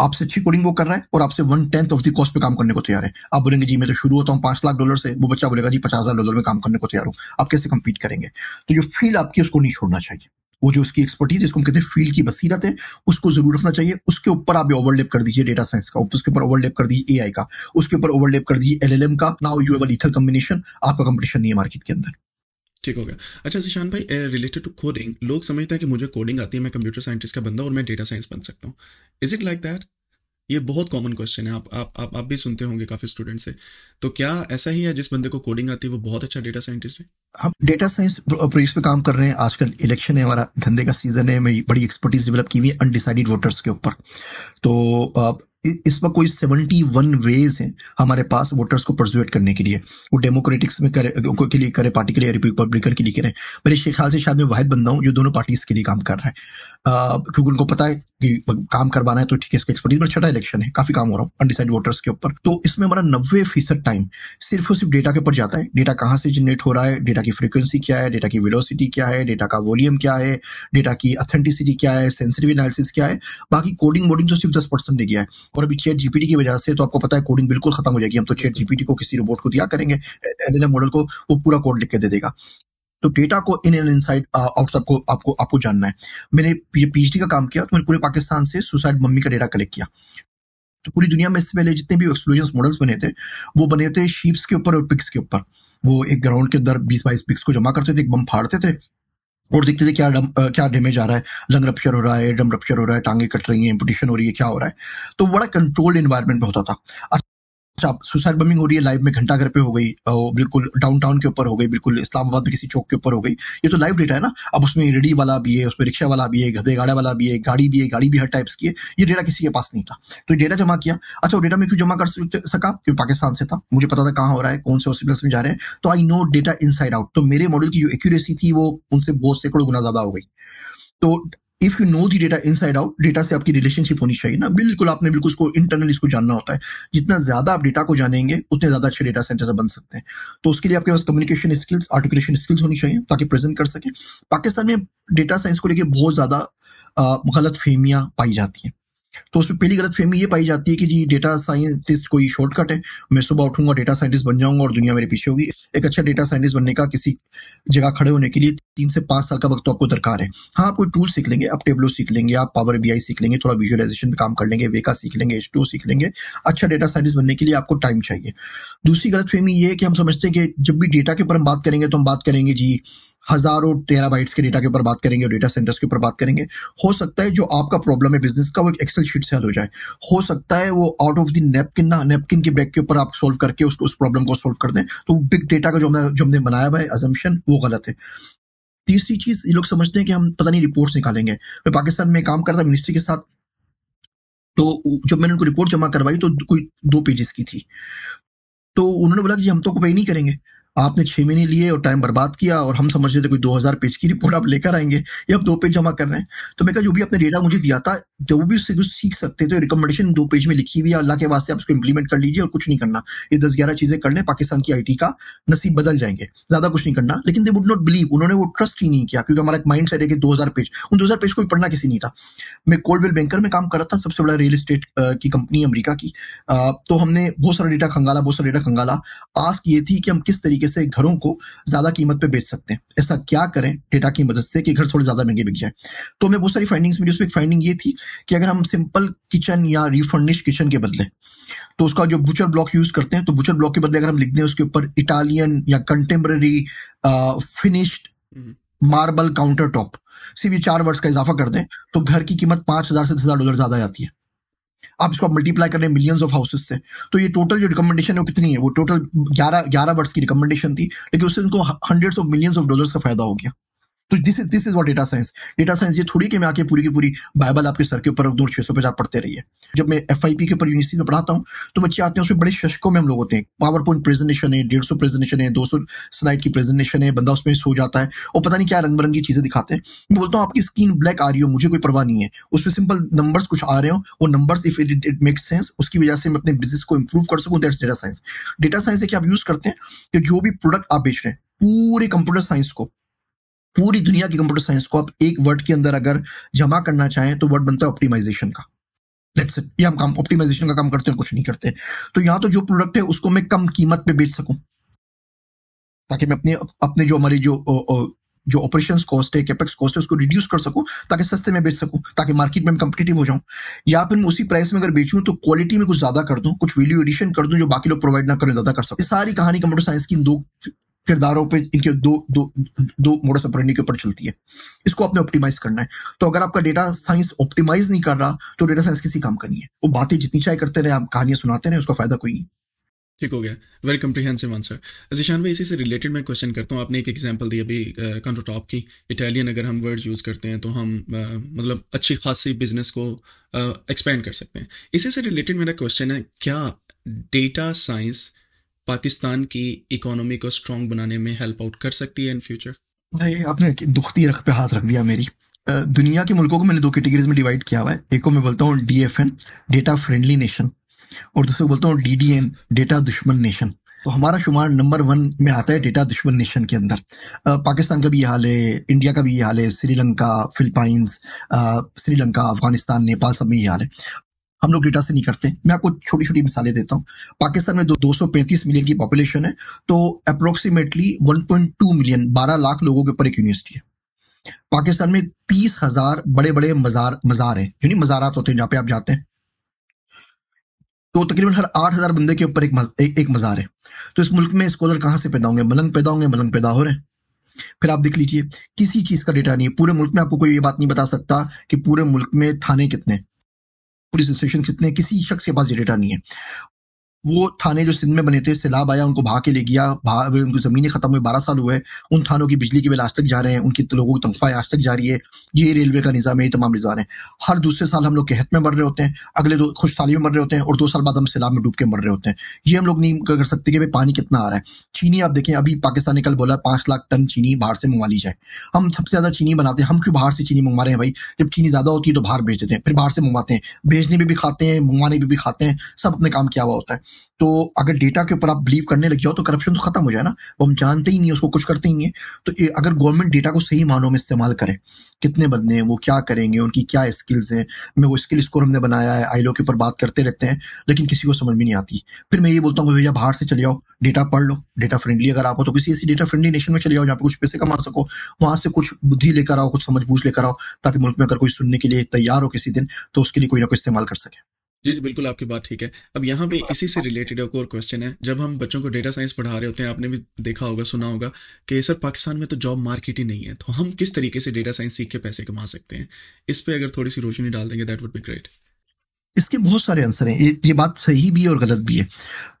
आपसे अच्छी कोडिंग वो कर रहा है और आपसे one tenth of the cost पे काम करने को तैयार है आप बोलेंगे जी मैं तो शुरू होता हूँ पांच लाख डॉलर से वो बच्चा बोलेगा जी पचास हजार डॉलर में काम करने को तैयार हूँ आप कैसे कंपीट करेंगे तो जो फील्ड आपकी उसको नहीं छोड़ना चाहिए वो जो उसकी एक्सपर्टीज इसको हम कहते हैं फील्ड की बसीरत है उसको जरूर रखना चाहिए उसके ऊपर आप ओवरलेप कर दीजिए डेटा साइंस का उसके ऊपर ओवरलेप कर दीजिए ए का उसके ऊपर ओवरलेप कर दीजिए एल का नाउ यू एव इथल कम्बिनेशन आपका कंपटीशन नहीं है मार्केट के अंदर ठीक हो गया अच्छा जिशान भाई रिलेटेड टू कोडिंग लोग समझते हैं कि मुझे कोडिंग आती है मैं कंप्यूटर साइंटिस्ट का बंदा और मैं डेटा साइंस बन सकता हूँ इज इट लाइक दैट ये बहुत कॉमन क्वेश्चन है आप आप आप आप भी सुनते होंगे काफी स्टूडेंट से तो क्या ऐसा ही है जिस बंदे को कोडिंग आती है वो बहुत अच्छा डेटा साइंटिस्ट है हम डेटा साइंस प्रोजेक्ट पे काम कर रहे हैं आजकल इलेक्शन है हमारा धंधे का सीजन है मैं बड़ी एक्सपर्टीज डेवलप की हुई है अनडिसाइडेड वोटर्स के ऊपर तो इसमें कोई सेवेंटी वन वेज हैं हमारे पास वोटर्स को परसुएट करने के लिए वो डेमोक्रेटिक्स में करे के लिए करे पार्टी के लिए रिपब्लिकन के लिए करें मेरे ख्याल से शायद मैं वाहिद बंदा हूँ जो दोनों पार्टीज के लिए काम कर रहा है क्योंकि उनको पता है कि काम करवाना है तो ठीक है इसका एक्सपर्टीज मेरा छठा इलेक्शन है काफी काम हो रहा हूँ अनडिसाइड वोटर्स के ऊपर तो इसमें हमारा नब्बे फीसद टाइम सिर्फ और सिर्फ डेटा के ऊपर जाता है डेटा कहाँ से जनरेट हो रहा है डेटा की फ्रिक्वेंसी क्या है डेटा की वेलोसिटी क्या है डेटा का वॉल्यूम क्या है डेटा की अथेंटिसिटी क्या है सेंसिटिव एनालिसिस क्या है बाकी कोडिंग वोडिंग तो सिर्फ दस परसेंट ने किया है और अभी चेट जीपीटी की वजह से तो आपको पता है कोडिंग बिल्कुल खत्म हो जाएगी हम तो चेट जीपीटी को किसी रोबोट को दिया करेंगे मॉडल को वो पूरा कोड लिख के दे देगा तो डेटा को इन एंड इनसाइड आउट सबको आपको आपको जानना है मैंने ये पीएचडी का काम किया तो मैंने पूरे पाकिस्तान से सुसाइड मम्मी का डेटा कलेक्ट किया तो पूरी दुनिया में इससे पहले जितने भी एक्सप्लोजन मॉडल्स बने थे वो बने थे शीप्स के ऊपर और पिक्स के ऊपर वो एक ग्राउंड के अंदर बीस बाईस पिक्स को जमा करते थे एक बम फाड़ते थे और देखते थे क्या डम, क्या डैमेज आ रहा है लंग रप्चर हो रहा है ड्रम रप्चर हो रहा है टांगे कट रही है इम्पोटिशन हो रही है क्या हो रहा है तो बड़ा कंट्रोल्ड इन्वायरमेंट होता था सुसाइड अच्छा, बमिंग हो रही है लाइव में घंटा घर पे हो गई बिल्कुल डाउनटाउन के ऊपर हो गई बिल्कुल इस्लामाबाद में किसी चौक के ऊपर हो गई ये तो लाइव डेटा है ना अब उसमें रेडी वाला भी है उसमें रिक्शा वाला भी है गधे गाड़े वाला भी है गाड़ी भी है गाड़ी भी हर टाइप्स की है ये डेटा किसी के पास नहीं था तो डेटा जमा किया अच्छा वो डेटा मैं क्यों जमा कर सका क्योंकि पाकिस्तान से था मुझे पता था कहाँ हो रहा है कौन से हॉस्पिटल में जा रहे हैं तो I know data in out तो मेरे मॉडल की जो एक्यूरेसी थी वो उनसे बहुत सैकड़ों गुना ज्यादा हो गई तो if you know the data inside out data से आपकी रिलेशनशिप होनी चाहिए ना बिल्कुल आपने बिल्कुल उसको इंटरनल इसको जानना होता है जितना ज्यादा आप डेटा को जानेंगे उतने ज्यादा अच्छे डेटा सेंटर बन सकते हैं तो उसके लिए आपके पास कम्युनिकेशन स्किल्स आर्टिकुलेशन स्किल्स होनी चाहिए ताकि प्रेजेंट कर सके पाकिस्तान में डेटा साइंस को लेकर बहुत ज्यादा गलत फहमियाँ पाई जाती हैं तो उसमें पहली गलत फहमी ये पाई जाती है कि जी डेटा साइंटिस्ट कोई शॉर्टकट है मैं सुबह उठूंगा डेटा साइंटिस्ट बन जाऊंगा और दुनिया मेरे पीछे होगी एक अच्छा डेटा साइंटिस्ट बनने का किसी जगह खड़े होने के लिए तीन से पांच साल का वक्त तो आपको दरकार है हाँ आप कोई टूल सीख लेंगे आप टेबलो सीख लेंगे आप पावर बी सीख लेंगे थोड़ा विजुअलाइजेशन काम कर लेंगे वेका सीख लेंगे एच सीख लेंगे अच्छा डेटा साइंटिस्ट बनने के लिए आपको टाइम चाहिए दूसरी गलत फहमी ये है कि हम समझते हैं कि जब भी डेटा के ऊपर हम बात करेंगे तो हम बात करेंगे जी हजारों टेरा बाइट्स के डेटा के ऊपर बात करेंगे और डेटा सेंटर्स के ऊपर बात करेंगे हो सकता है जो आपका प्रॉब्लम है बिजनेस का वो एक एक्सेल शीट से हल हो जाए हो सकता है वो आउट ऑफ दी नेपकिन ना नेपकिन के बैग के ऊपर आप सोल्व करके उसको उस प्रॉब्लम को सोल्व कर दें तो बिग डेटा का जो हमने जो हमने बनाया हुआ है अजम्पन वो गलत है तीसरी चीज ये लोग समझते हैं कि हम पता नहीं रिपोर्ट्स निकालेंगे मैं पाकिस्तान में काम करता मिनिस्ट्री के साथ तो जब मैंने उनको रिपोर्ट जमा करवाई तो कोई दो पेजेस की थी तो उन्होंने बोला कि हम तो कोई नहीं करेंगे आपने छह महीने लिए और टाइम बर्बाद किया और हम समझ रहे थे कोई दो हज़ार पेज की रिपोर्ट आप लेकर आएंगे ये आप दो पेज जमा कर रहे हैं तो मैं कहा जो भी आपने डेटा मुझे दिया था जो भी उससे कुछ सीख सकते थे तो रिकमेंडेशन दो पेज में लिखी हुई है अल्लाह के वास्ते आप उसको इम्प्लीमेंट कर लीजिए और कुछ नहीं करना ये दस ग्यारह चीज़ें कर लें पाकिस्तान की आई का नसीब बदल जाएंगे ज़्यादा कुछ नहीं करना लेकिन दे वुड नॉट बिलीव उन्होंने वो ट्रस्ट ही नहीं किया क्योंकि हमारा एक माइंड सेट है कि दो पेज उन दो पेज को पढ़ना किसी नहीं था मैं कोल्डवेल बैंकर में काम कर रहा था सबसे बड़ा रियल स्टेट की कंपनी अमरीका की तो हमने बहुत सारा डेटा खंगाला बहुत सारा डेटा खंगाला आस्क ये थी कि हम किस तरीके तरीके से घरों को ज्यादा कीमत पे बेच सकते हैं ऐसा क्या करें डेटा की मदद से कि घर थोड़े ज्यादा महंगे बिक जाए तो हमें बहुत सारी फाइंडिंग्स मिली उसमें एक फाइंडिंग ये थी कि अगर हम सिंपल किचन या रिफर्निश किचन के बदले तो उसका जो बुचर ब्लॉक यूज करते हैं तो बुचर ब्लॉक के बदले अगर हम लिख दें उसके ऊपर इटालियन या contemporary finished marble counter top सिर्फ ये चार वर्ड्स का इजाफा कर दें तो घर की कीमत पांच हजार से दस हजार डॉलर ज्यादा आती है आप इसको मल्टीप्लाई करें मिलियंस ऑफ हाउसेस से तो ये टोटल जो रिकमेंडेशन है वो कितनी है वो टोटल ग्यारह ग्यारह वर्ड्स की रिकमेंडेशन थी लेकिन उससे उनको hundreds of millions of dollars का फायदा हो गया तो this is this is what data science data science ये थोड़ी कि मैं आके पूरी की पूरी बाइबल आपके सर के ऊपर दो छह सौ पचास पढ़ते रहिए जब मैं एफ आई पी के ऊपर यूनिवर्सिटी में पढ़ाता हूँ तो बच्चे आते हैं उसमें बड़े शशकों में हम लोग होते हैं पावर पॉइंट प्रेजेंटेशन है डेढ़ सौ प्रेजेंटेशन है दो सौ स्लाइड की प्रेजेंटेशन है बंदा उसमें सो जाता है और पता नहीं क्या रंग बिरंगी चीज़ें दिखाते हैं मैं बोलता हूँ आपकी स्किन ब्लैक आ रही हो मुझे कोई परवाह नहीं है उसमें सिंपल नंबर्स कुछ आ रहे हो वो numbers if it it makes sense उसकी वजह से मैं अपने बिजनेस को इंप्रूव कर सकूँ that's data science data science से क्या आप यूज़ करते हैं कि जो भी प्रोडक्ट आप बेच रहे हैं पूरे कंप्यूटर साइंस को पूरी दुनिया की कंप्यूटर साइंस को आप एक वर्ड के अंदर अगर जमा करना चाहें तो वर्ड बनता है ऑप्टिमाइजेशन का दैट्स इट ये हम काम ऑप्टिमाइजेशन का काम करते हैं कुछ नहीं करते तो यहाँ तो जो प्रोडक्ट है उसको मैं कम कीमत पे बेच सकूं ताकि मैं अपने अपने जो हमारे जो जो ऑपरेशन कॉस्ट है कैपेक्स कॉस्ट है उसको रिड्यूस कर सकूं ताकि सस्ते में बेच सकूं ताकि मार्केट में कंपिटेटिव हो जाऊं या फिर मैं उसी प्राइस में अगर बेचूं तो क्वालिटी में कुछ ज्यादा कर दूं कुछ वैल्यू एडिशन कर दूं जो बाकी लोग प्रोवाइड ना करें ज्यादा कर सकूं सारी कहानी कंप्यूटर साइंस की इन दो किरदारों पे इनके दो दो दो मोडस ऑपरेंडी के ऊपर चलती है इसको आपने ऑप्टिमाइज करना है तो अगर आपका डेटा साइंस ऑप्टिमाइज नहीं कर रहा तो डेटा साइंस किसी काम का नहीं है वो बातें जितनी चाहे करते रहे आप कहानियां सुनाते रहे उसका फायदा कोई नहीं ठीक हो गया वेरी कम्प्रीहेंसिव आंसर जिशान भाई इसी से रिलेटेड मैं क्वेश्चन करता हूँ आपने एक एग्जाम्पल दी अभी कंट्रो टॉप की इटालियन अगर हम वर्ड यूज़ करते हैं तो हम uh, मतलब अच्छी खासी बिजनेस को एक्सपेंड uh, कर सकते हैं इसी से रिलेटेड मेरा क्वेश्चन है क्या डेटा साइंस पाकिस्तान की इकोनॉमी को स्ट्रॉन्ग बनाने में हेल्प आउट कर सकती है इन फ्यूचर भाई आपने दुखती रख पे हाथ रख दिया मेरी दुनिया के मुल्कों को मैंने दो कैटेगरीज में डिवाइड किया हुआ है एक को मैं बोलता हूँ D F N data friendly nation और दूसरे को बोलता हूँ डी डी एन डेटा दुश्मन नेशन तो हमारा शुमार नंबर वन में आता है डेटा दुश्मन नेशन के अंदर पाकिस्तान का भी ये हाल है इंडिया का भी ये हाल है श्रीलंका फिलिपाइंस श्रीलंका अफगानिस्तान नेपाल सब में ये हाल है हम लोग डेटा से नहीं करते मैं आपको छोटी छोटी मिसालें देता हूँ पाकिस्तान में दो सौ मिलियन की पॉपुलेशन है तो अप्रोक्सीमेटली 1.2 मिलियन 12 लाख लोगों के ऊपर एक यूनिवर्सिटी है पाकिस्तान में तीस हजार बड़े बड़े मजार मजार हैं यानी मजारात होते हैं जहां पे आप जाते हैं तो तकरीबन हर आठ हजार बंदे के ऊपर एक, मज, एक एक मजार है तो इस मुल्क में स्कॉलर कहां से पैदा होंगे मलंग पैदा होंगे मलंग पैदा हो रहे हैं फिर आप देख लीजिए किसी चीज का डेटा नहीं है पूरे मुल्क में आपको कोई ये बात नहीं बता सकता कि पूरे मुल्क में थाने कितने पुलिस स्टेशन कितने किसी शख्स के पास ये डेटा नहीं है वो थाने जो सिंध में बने थे सैलाब आया उनको भाग के ले गया भाग उनकी ज़मीनें ख़त्म हुई बारह साल हुए उन थानों की बिजली के बिल आज तक जा रहे हैं उनकी तो लोगों की तनख्वाहें आज तक जा रही है ये रेलवे का निज़ाम है ये तमाम निज़ाम है हर दूसरे साल हम लोग कहत में मर रहे होते हैं अगले दो खुश साली में मर रहे होते हैं और दो साल बाद हम सैलाब में डूब के मर रहे होते हैं ये हम लोग नहीं कर सकते कि भाई पानी कितना आ रहा है चीनी आप देखें अभी पाकिस्तान ने कल बोला पाँच लाख टन चीनी बाहर से मंगवा ली जाए हम सबसे ज़्यादा चीनी बनाते हैं हम क्यों बाहर से चीनी मंगवा रहे हैं भाई जब चीनी ज़्यादा होती है तो बाहर भेज देते हैं फिर बाहर से मंगवाते हैं भेजने में भी खाते हैं मंगवाने में भी खाते हैं सब अपने काम किया हुआ होता है तो अगर डेटा के ऊपर आप बिलीव करने लग जाओ तो करप्शन तो खत्म हो जाए ना वो हम जानते ही नहीं उसको कुछ करते ही नहीं है तो अगर गवर्नमेंट डेटा को सही मानों में इस्तेमाल करे कितने बंदे हैं वो क्या करेंगे उनकी क्या स्किल्स हैं मैं वो स्किल स्कोर हमने बनाया है आईलो के ऊपर बात करते रहते हैं लेकिन किसी को समझ में नहीं आती फिर मैं ये बोलता हूँ भैया बाहर से चले जाओ डेटा पढ़ लो डेटा फ्रेंडली अगर आप हो तो किसी ऐसी डेटा फ्रेंडली नेशन में चले जाओ जहाँ पे कुछ पैसे कमा सको वहां से कुछ बुद्धि लेकर आओ कुछ समझ बूझ लेकर आओ ताकि मुल्क में अगर कोई सुनने के लिए तैयार हो किसी दिन तो उसके लिए कोई ना कोई इस्तेमाल कर सके जी जी बिल्कुल आपकी बात ठीक है अब यहाँ पे इसी से रिलेटेड एक और क्वेश्चन है जब हम बच्चों को डेटा साइंस पढ़ा रहे होते हैं आपने भी देखा होगा सुना होगा कि सर पाकिस्तान में तो जॉब मार्केट ही नहीं है तो हम किस तरीके से डेटा साइंस सीख के पैसे कमा सकते हैं इस पर अगर थोड़ी सी रोशनी डाल देंगे दैट वुड बी ग्रेट इसके बहुत सारे आंसर हैं ये बात सही भी है और गलत भी है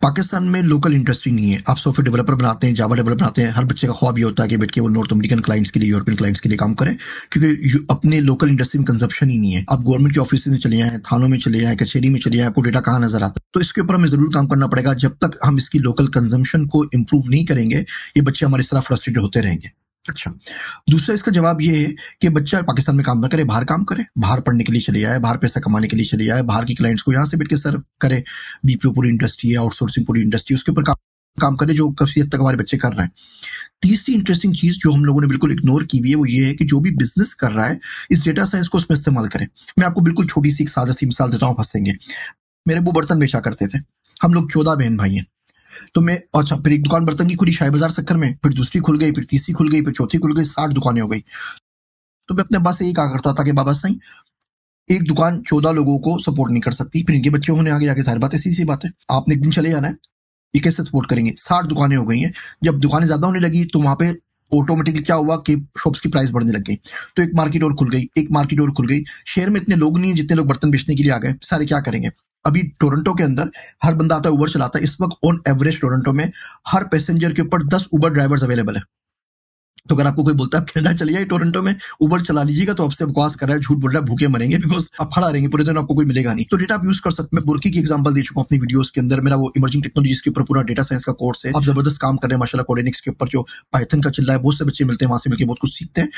पाकिस्तान में लोकल इंडस्ट्री नहीं है आप सॉफ्टवेयर डेवलपर बनाते हैं जावा डेवलपर बनाते हैं हर बच्चे का ख्वाब ये होता है कि बैठ के वो नॉर्थ अमेरिकन क्लाइंट्स के लिए यूरोपियन क्लाइंट्स के लिए काम करें क्योंकि अपने लोकल इंडस्ट्री में कंजप्शन ही नहीं है आप गवर्नमेंट के ऑफिस में चले आए थानों में चले आए कचेरी में चले आए आपको डेटा कहाँ नजर आता है तो इसके ऊपर हमें जरूर काम करना पड़ेगा जब तक हम इसकी लोकल कंजम्पन को इम्प्रूव नहीं करेंगे ये बच्चे हमारे तरह फ्रस्ट्रेट होते रहेंगे अच्छा दूसरा इसका जवाब ये है कि बच्चा पाकिस्तान में काम ना करे बाहर काम करे बाहर पढ़ने के लिए चले जाए बाहर पैसा कमाने के लिए चले जाए बाहर के क्लाइंट्स को यहाँ से बैठ के सर्व करे बीपीओ पूरी इंडस्ट्री है आउटसोर्सिंग पूरी इंडस्ट्री उसके ऊपर काम करे जो कफी हद तक हमारे बच्चे कर रहे हैं तीसरी इंटरेस्टिंग चीज जो हम लोगों ने बिल्कुल इग्नोर की हुई है वो ये है कि जो भी बिजनेस कर रहा है इस डेटा साइंस को उसमें इस्तेमाल करें मैं आपको बिल्कुल छोटी सी एक सादा सी मिसाल देता हूँ फंसेंगे मेरे वो बर्तन बेचा करते थे हम लोग चौदह बहन भाई हैं तो मैं अच्छा फिर एक दुकान बर्तन की खुली शाही बाजार सक्कर में फिर दूसरी खुल गई फिर तीसरी खुल गई फिर चौथी खुल गई साठ दुकानें हो गई तो मैं अपने अब्बा से यही कहा करता था कि बाबा साई एक दुकान चौदह लोगों को सपोर्ट नहीं कर सकती फिर इनके बच्चे होने आगे जाके सारी बात ऐसी सी बात है आपने एक दिन चले जाना है ये कैसे सपोर्ट करेंगे साठ दुकानें हो गई हैं जब दुकानें ज्यादा होने लगी तो वहां पे ऑटोमेटिकली क्या हुआ कि शॉप्स की प्राइस बढ़ने लग गई तो एक मार्केट और खुल गई एक मार्केट और खुल गई शहर में इतने लोग नहीं जितने लोग बर्तन बेचने के लिए आ गए सारे क्या करेंगे अभी टोरंटो के अंदर हर बंदा आता है उबर चलाता है इस वक्त ऑन एवरेज टोरंटो में हर पैसेंजर के ऊपर दस उबर ड्राइवर्स अवेलेबल है तो अगर आपको कोई बोलता है आप कैनेडा चले जाइए टोरंटो में उबर चला लीजिएगा तो आपसे बकवास कर रहा है झूठ बोल रहा है भूखे मरेंगे बिकॉज आप खड़ा रहेंगे पूरे दिन आपको कोई मिलेगा नहीं तो डेटा आप यूज कर सकते मैं बुर्की की एग्जांपल दे चुका हूँ अपनी वीडियोस के अंदर मेरा वो इमर्जिंग टेक्नोलॉजीज के ऊपर पूरा डेटा साइंस का कोर्स है आप जबरदस्त काम कर रहे हैं माशाला कोडेनिक्स के ऊपर जो पाइथन का चल रहा है बहुत से बच्चे मिलते हैं वहां से मिलकर बहुत कुछ सीखते हैं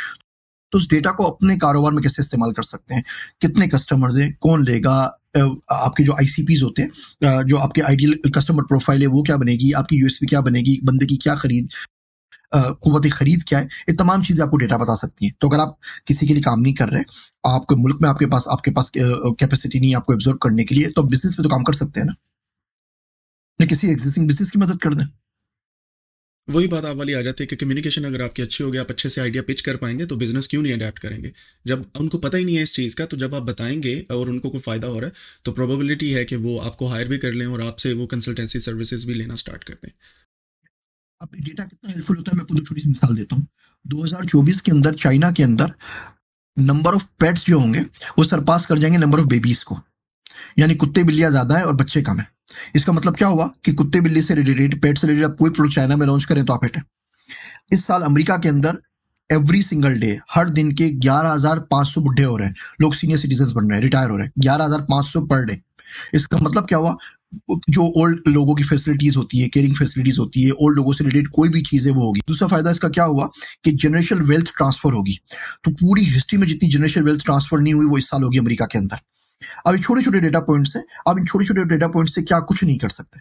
तो उस डेटा को अपने कारोबार में कैसे इस्तेमाल कर सकते हैं कितने कस्टमर्स हैं कौन लेगा आपके जो आई होते हैं जो आपके आइडियल कस्टमर प्रोफाइल है वो क्या बनेगी आपकी यूएसपी क्या बनेगी बंदे की क्या खरीद कुत खरीद क्या है ये तमाम चीज़ें आपको डेटा बता सकती हैं तो अगर आप किसी के लिए काम नहीं कर रहे आपके मुल्क में आपके पास आपके पास कैपेसिटी नहीं आपको एब्जॉर्व करने के लिए तो आप बिजनेस पे तो काम कर सकते हैं ना या किसी एग्जिस्टिंग बिजनेस की मदद कर दें वही बात आप वाली आ जाती है कि कम्युनिकेशन अगर आपकी अच्छी गया आप अच्छे से आइडिया पिच कर पाएंगे तो बिजनेस क्यों नहीं अडेप्ट करेंगे जब उनको पता ही नहीं है इस चीज़ का तो जब आप बताएंगे और उनको कोई फ़ायदा हो रहा है तो प्रोबेबिलिटी है कि वो आपको हायर भी कर लें और आपसे वो कंसल्टेंसी सर्विसेज भी लेना स्टार्ट कर दें अब डेटा कितना हेल्पफुल होता है मैं पूरी छोटी सी मिसाल देता हूँ 2024 के अंदर चाइना के अंदर नंबर ऑफ पेट्स जो होंगे वो सरपास कर जाएंगे नंबर ऑफ बेबीज को यानी कुत्ते बिल्लियां ज़्यादा है और बच्चे कम है इसका मतलब क्या हुआ कि कुत्ते बिल्ली से रिलेटेड पेट से रिलेटेड कोई प्रोडक्ट चाइना में लॉन्च करें तो आप हिट है इस साल अमेरिका के अंदर एवरी सिंगल डे हर दिन के ग्यारह हजार पांच सौ बुढ़े हो रहे हैं लोग सीनियर सिटीजन बन रहे हैं रिटायर हो रहे हैं ग्यारह हजार पांच सौ पर डे इसका मतलब क्या हुआ जो ओल्ड लोगों की फैसिलिटीज होती है केयरिंग फैसिलिटीज होती है ओल्ड लोगों से रिलेटेड कोई भी चीज़ है वो होगी दूसरा फायदा इसका क्या हुआ कि जनरेशन वेल्थ ट्रांसफर होगी तो पूरी हिस्ट्री में जितनी जनरेशन वेल्थ ट्रांसफर नहीं हुई वो इस साल होगी अमेरिका के अंदर अब छोटे छोटे डेटा पॉइंट हैं आप इन छोटे छोटे डेटा पॉइंट से क्या कुछ नहीं कर सकते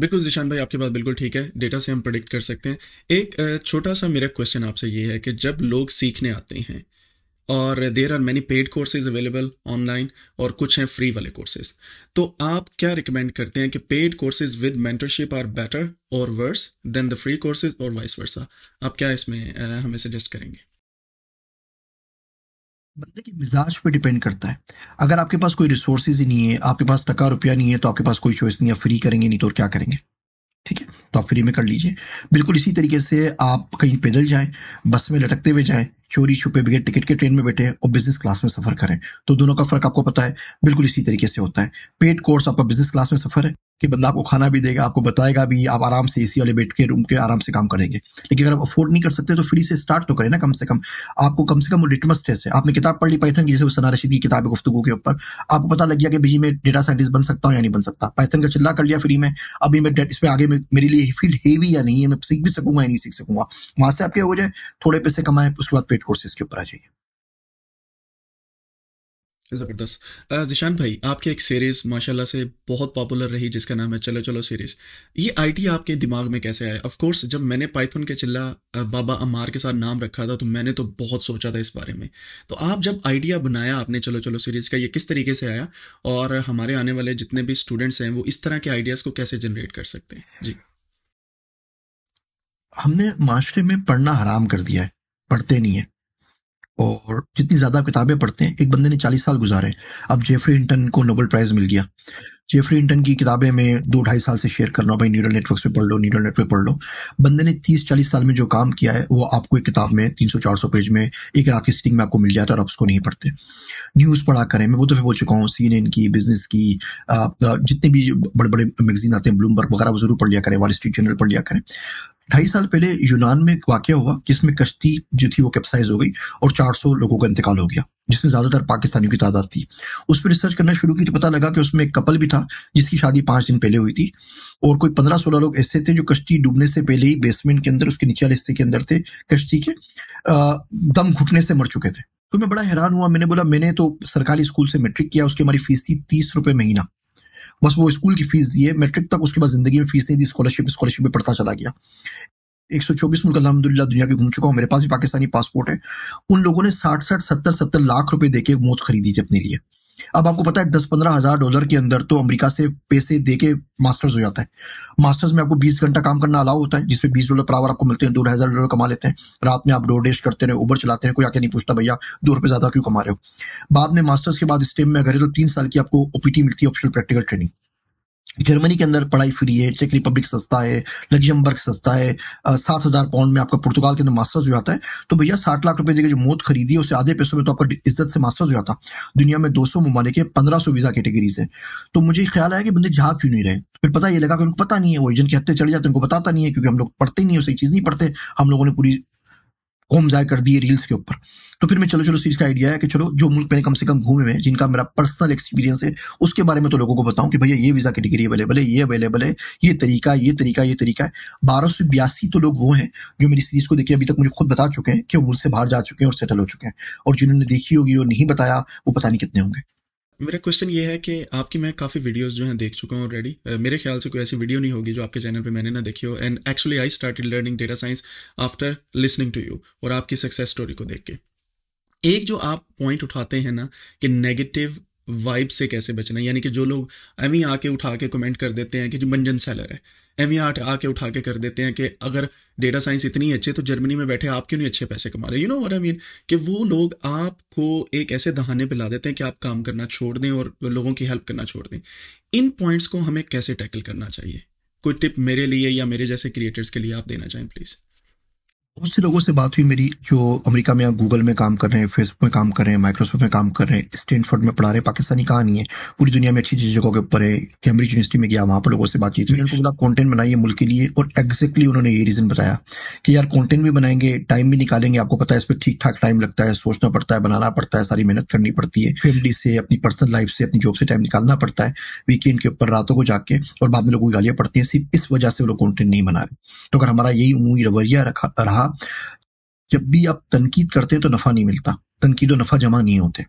बिल्कुल जिशान भाई आपकी बात बिल्कुल ठीक है डेटा से हम प्रेडिक्ट कर सकते हैं एक छोटा सा मेरा क्वेश्चन आपसे ये है कि जब लोग सीखने आते हैं और there are many paid courses available online और कुछ हैं फ्री वाले कोर्सेज तो आप क्या रिकमेंड करते हैं कि paid courses with mentorship are better और worse than the free courses और वाइस वर्सा आप क्या इसमें हमें सजेस्ट करेंगे बंदे के मिजाज पे डिपेंड करता है अगर आपके पास कोई रिसोर्सेज ही नहीं है आपके पास टका रुपया नहीं है तो आपके पास कोई चॉइस नहीं है फ्री करेंगे नहीं तो और क्या करेंगे ठीक है तो आप फ्री में कर लीजिए बिल्कुल इसी तरीके से आप कहीं पैदल जाएं बस में लटकते हुए जाएं चोरी छुपे बगैर टिकट के ट्रेन में बैठे और बिजनेस क्लास में सफर करें तो दोनों का फर्क आपको पता है बिल्कुल इसी तरीके से होता है पेड कोर्स आपका बिजनेस क्लास में सफर है कि बंदा आपको खाना भी देगा आपको बताएगा भी आप आराम से एसी वाले बैठ के रूम के आराम से काम करेंगे लेकिन अगर आप अफोर्ड नहीं कर सकते तो फ्री से स्टार्ट तो करें ना कम से कम आपको कम से कम वो लिटमस टेस्ट है आपने किताब पढ़ ली पाइथन की जैसे सना रशीद की किताब है गुफ्तु के ऊपर आपको पता लग गया कि भाई मैं डेटा साइंटिस्ट बन सकता हूँ या नहीं बन सकता पैथन का चिल्ला कर लिया फ्री में अभी मैं इसमें आगे मेरे लिए फील्ड हेवी या नहीं है मैं सीख भी सकूंगा या नहीं सीख सकूंगा वहां से आपके हो जाए थोड़े पैसे कमाए उसके बाद पे कंप्लीट कोर्सेज के ऊपर आ जाइए ज़बरदस्त जिशान भाई आपकी एक सीरीज़ माशाल्लाह से बहुत पॉपुलर रही जिसका नाम है चलो चलो सीरीज़ ये आईटी आपके दिमाग में कैसे आया ऑफ कोर्स जब मैंने पाइथन के चिल्ला बाबा अमार के साथ नाम रखा था तो मैंने तो बहुत सोचा था इस बारे में तो आप जब आइडिया बनाया आपने चलो चलो सीरीज़ का ये किस तरीके से आया और हमारे आने वाले जितने भी स्टूडेंट्स हैं वो इस तरह के आइडियाज़ को कैसे जनरेट कर सकते हैं जी हमने माशरे में पढ़ना हराम कर दिया है पढ़ते नहीं है और जितनी ज़्यादा किताबें पढ़ते हैं एक बंदे ने चालीस साल गुजारे अब जेफरी इंटन को नोबल प्राइज़ मिल गया जेफरी इंटन की किताबें मैं दो ढाई साल से शेयर कर रहा हूँ भाई न्यूरल नेटवर्क पे पढ़ लो न्यूरल नेटवर्क पढ़ लो बंदे ने तीस चालीस साल में जो काम किया है वो आपको एक किताब में तीन सौ चार सौ पेज में एक रात की सीटिंग में आपको मिल जाता है और आप उसको नहीं पढ़ते न्यूज़ पढ़ा करें मैं वो तो फिर बोल चुका हूँ सी एन एन की बिजनेस की जितने भी बड़े बड़े मैगजीन आते हैं ब्लूमबर्ग वगैरह वो जरूर पढ़ लिया करें वाल स्ट्रीट जर्नल पढ़ लिया करें ढाई साल पहले यूनान में एक वाक्य हुआ जिसमें कश्ती जो थी वो कैप्साइज हो गई और 400 लोगों का इंतकाल हो गया जिसमें ज्यादातर पाकिस्तानियों की तादाद थी उस पर रिसर्च करना शुरू की तो पता लगा कि उसमें एक कपल भी था जिसकी शादी पांच दिन पहले हुई थी और कोई पंद्रह सोलह लोग ऐसे थे जो कश्ती डूबने से पहले ही बेसमेंट के अंदर उसके नीचे वाले हिस्से के अंदर थे कश्ती के दम घुटने से मर चुके थे तो मैं बड़ा हैरान हुआ मैंने बोला मैंने तो सरकारी स्कूल से मैट्रिक किया उसकी हमारी फीस थी तीस रुपये महीना बस वो स्कूल की फीस दी है मैट्रिक तक उसके बाद जिंदगी में फीस नहीं दी स्कॉलरशिप स्कॉलरशिप में पढ़ता चला गया एक सौ चौबीस मुल्क अलहमदिल्ला दुनिया के घूम चुका हूँ मेरे पास भी पाकिस्तानी पासपोर्ट है उन लोगों ने साठ साठ सत्तर सत्तर लाख रुपए देके मौत खरीदी थी अपने लिए अब आपको पता है दस पंद्रह हजार डॉलर के अंदर तो अमेरिका से पैसे दे के मास्टर्स हो जाता है मास्टर्स में आपको बीस घंटा काम करना अलाउ होता है जिसमें बीस डॉलर पर आवर आपको मिलते हैं दो हजार डॉलर कमा लेते हैं रात में आप डोर डेस्ट करते रहे ऊबर चलाते हैं कोई आके नहीं पूछता भैया दो रुपये ज्यादा क्यों कमा रहे हो बाद में मास्टर्स के बाद स्टेम में अगर तो तीन साल की आपको ओपीटी मिलती है ऑप्शनल प्रैक्टिकल ट्रेनिंग जर्मनी के अंदर पढ़ाई फ्री है चेक रिपब्लिक सस्ता है लग्जमबर्ग सस्ता है सात हज़ार पाउंड में आपका पुर्तगाल के अंदर मास्टर्स हो जाता है तो भैया साठ लाख रुपए देकर जो मौत खरीदी है उसे आधे पैसों में तो आपका इज्जत से मास्टर्स हो जाता दुनिया में दो सौ ममालिक है पंद्रह सौ वीज़ा कैटेगरीज है तो मुझे ख्याल आया कि बंदे जहा क्यों नहीं रहे फिर पता ये लगा कि उनको पता नहीं है वो एजेंट के हत्या चले जाते उनको बताता नहीं है क्योंकि हम लोग पढ़ते नहीं है उसे चीज़ नहीं पढ़ते हम लोगों ने पूरी कौम जाए कर दिए रील्स के ऊपर तो फिर मैं चलो चलो चीज का आइडिया है कि चलो जो मुल्क मैंने कम से कम घूमे हुए जिनका मेरा पर्सनल एक्सपीरियंस है उसके बारे में तो लोगों को बताऊं कि भैया ये वीज़ा कैटेगरी अवेलेबल है ये अवेलेबल है ये तरीका ये तरीका ये तरीका है बारह सौ बयासी तो लोग वो हैं जो मेरी सीरीज़ को देखिए अभी तक मुझे खुद बता चुके हैं कि वो मुल्क से बाहर जा चुके हैं और सेटल हो चुके हैं और जिन्होंने देखी होगी और नहीं बताया वो पता नहीं कितने होंगे मेरा क्वेश्चन ये है कि आपकी मैं काफ़ी वीडियोस जो हैं देख चुका हूँ ऑलरेडी uh, मेरे ख्याल से कोई ऐसी वीडियो नहीं होगी जो आपके चैनल पे मैंने ना देखी हो and actually I started learning data science after listening to you और आपकी सक्सेस स्टोरी को देख के एक जो आप पॉइंट उठाते हैं ना कि नेगेटिव वाइब से कैसे बचना यानी कि जो लोग एम आके उठा के कमेंट कर देते हैं कि जो मंजन सेलर है एम आठ आके उठा के कर देते हैं कि अगर डेटा साइंस इतनी अच्छे तो जर्मनी में बैठे आप क्यों नहीं अच्छे पैसे कमा रहे you know were I mean कि वो लोग आपको एक ऐसे दहाने पर ला देते हैं कि आप काम करना छोड़ दें और लोगों की हेल्प करना छोड़ दें इन पॉइंट्स को हमें कैसे टैकल करना चाहिए कोई टिप मेरे लिए या मेरे जैसे क्रिएटर्स के लिए आप देना चाहें प्लीज़ बहुत से लोगों से बात हुई मेरी जो अमेरिका में गूगल में काम कर रहे हैं फेसबुक में काम कर रहे हैं माइक्रोसॉफ्ट में काम कर रहे हैं स्टैनफोर्ड में पढ़ा रहे हैं पाकिस्तानी कहाँ नहीं है पूरी दुनिया में अच्छी अच्छी जगहों के ऊपर है कैम्ब्रिज यूनिवर्सिटी में गया वहाँ पर लोगों से बातचीत हुई उनको बोला कॉन्टेंट बनाइए मुल्क के लिए और एक्जैक्टली उन्होंने ये रीज़न बताया कि यार कॉन्टेंट भी बनाएंगे टाइम भी निकालेंगे आपको पता है इस पर ठीक ठाक टाइम लगता है सोचना पड़ता है बनाना पड़ता है सारी मेहनत करनी पड़ती है फैमिली से अपनी पर्सनल लाइफ से अपनी जॉब से टाइम निकालना पड़ता है वीकेंड के ऊपर रातों को जाके और बाद में लोगों की गालियाँ पड़ती हैं सिर्फ इस वजह से वो लोग कॉन्टेंट नहीं बना रहे तो अगर हमारा यही उमूमी रवैया रखा रहा जब भी आप तनकीद करते हैं तो नफ़ा नहीं मिलता तनकीद नफ़ा जमा नहीं होते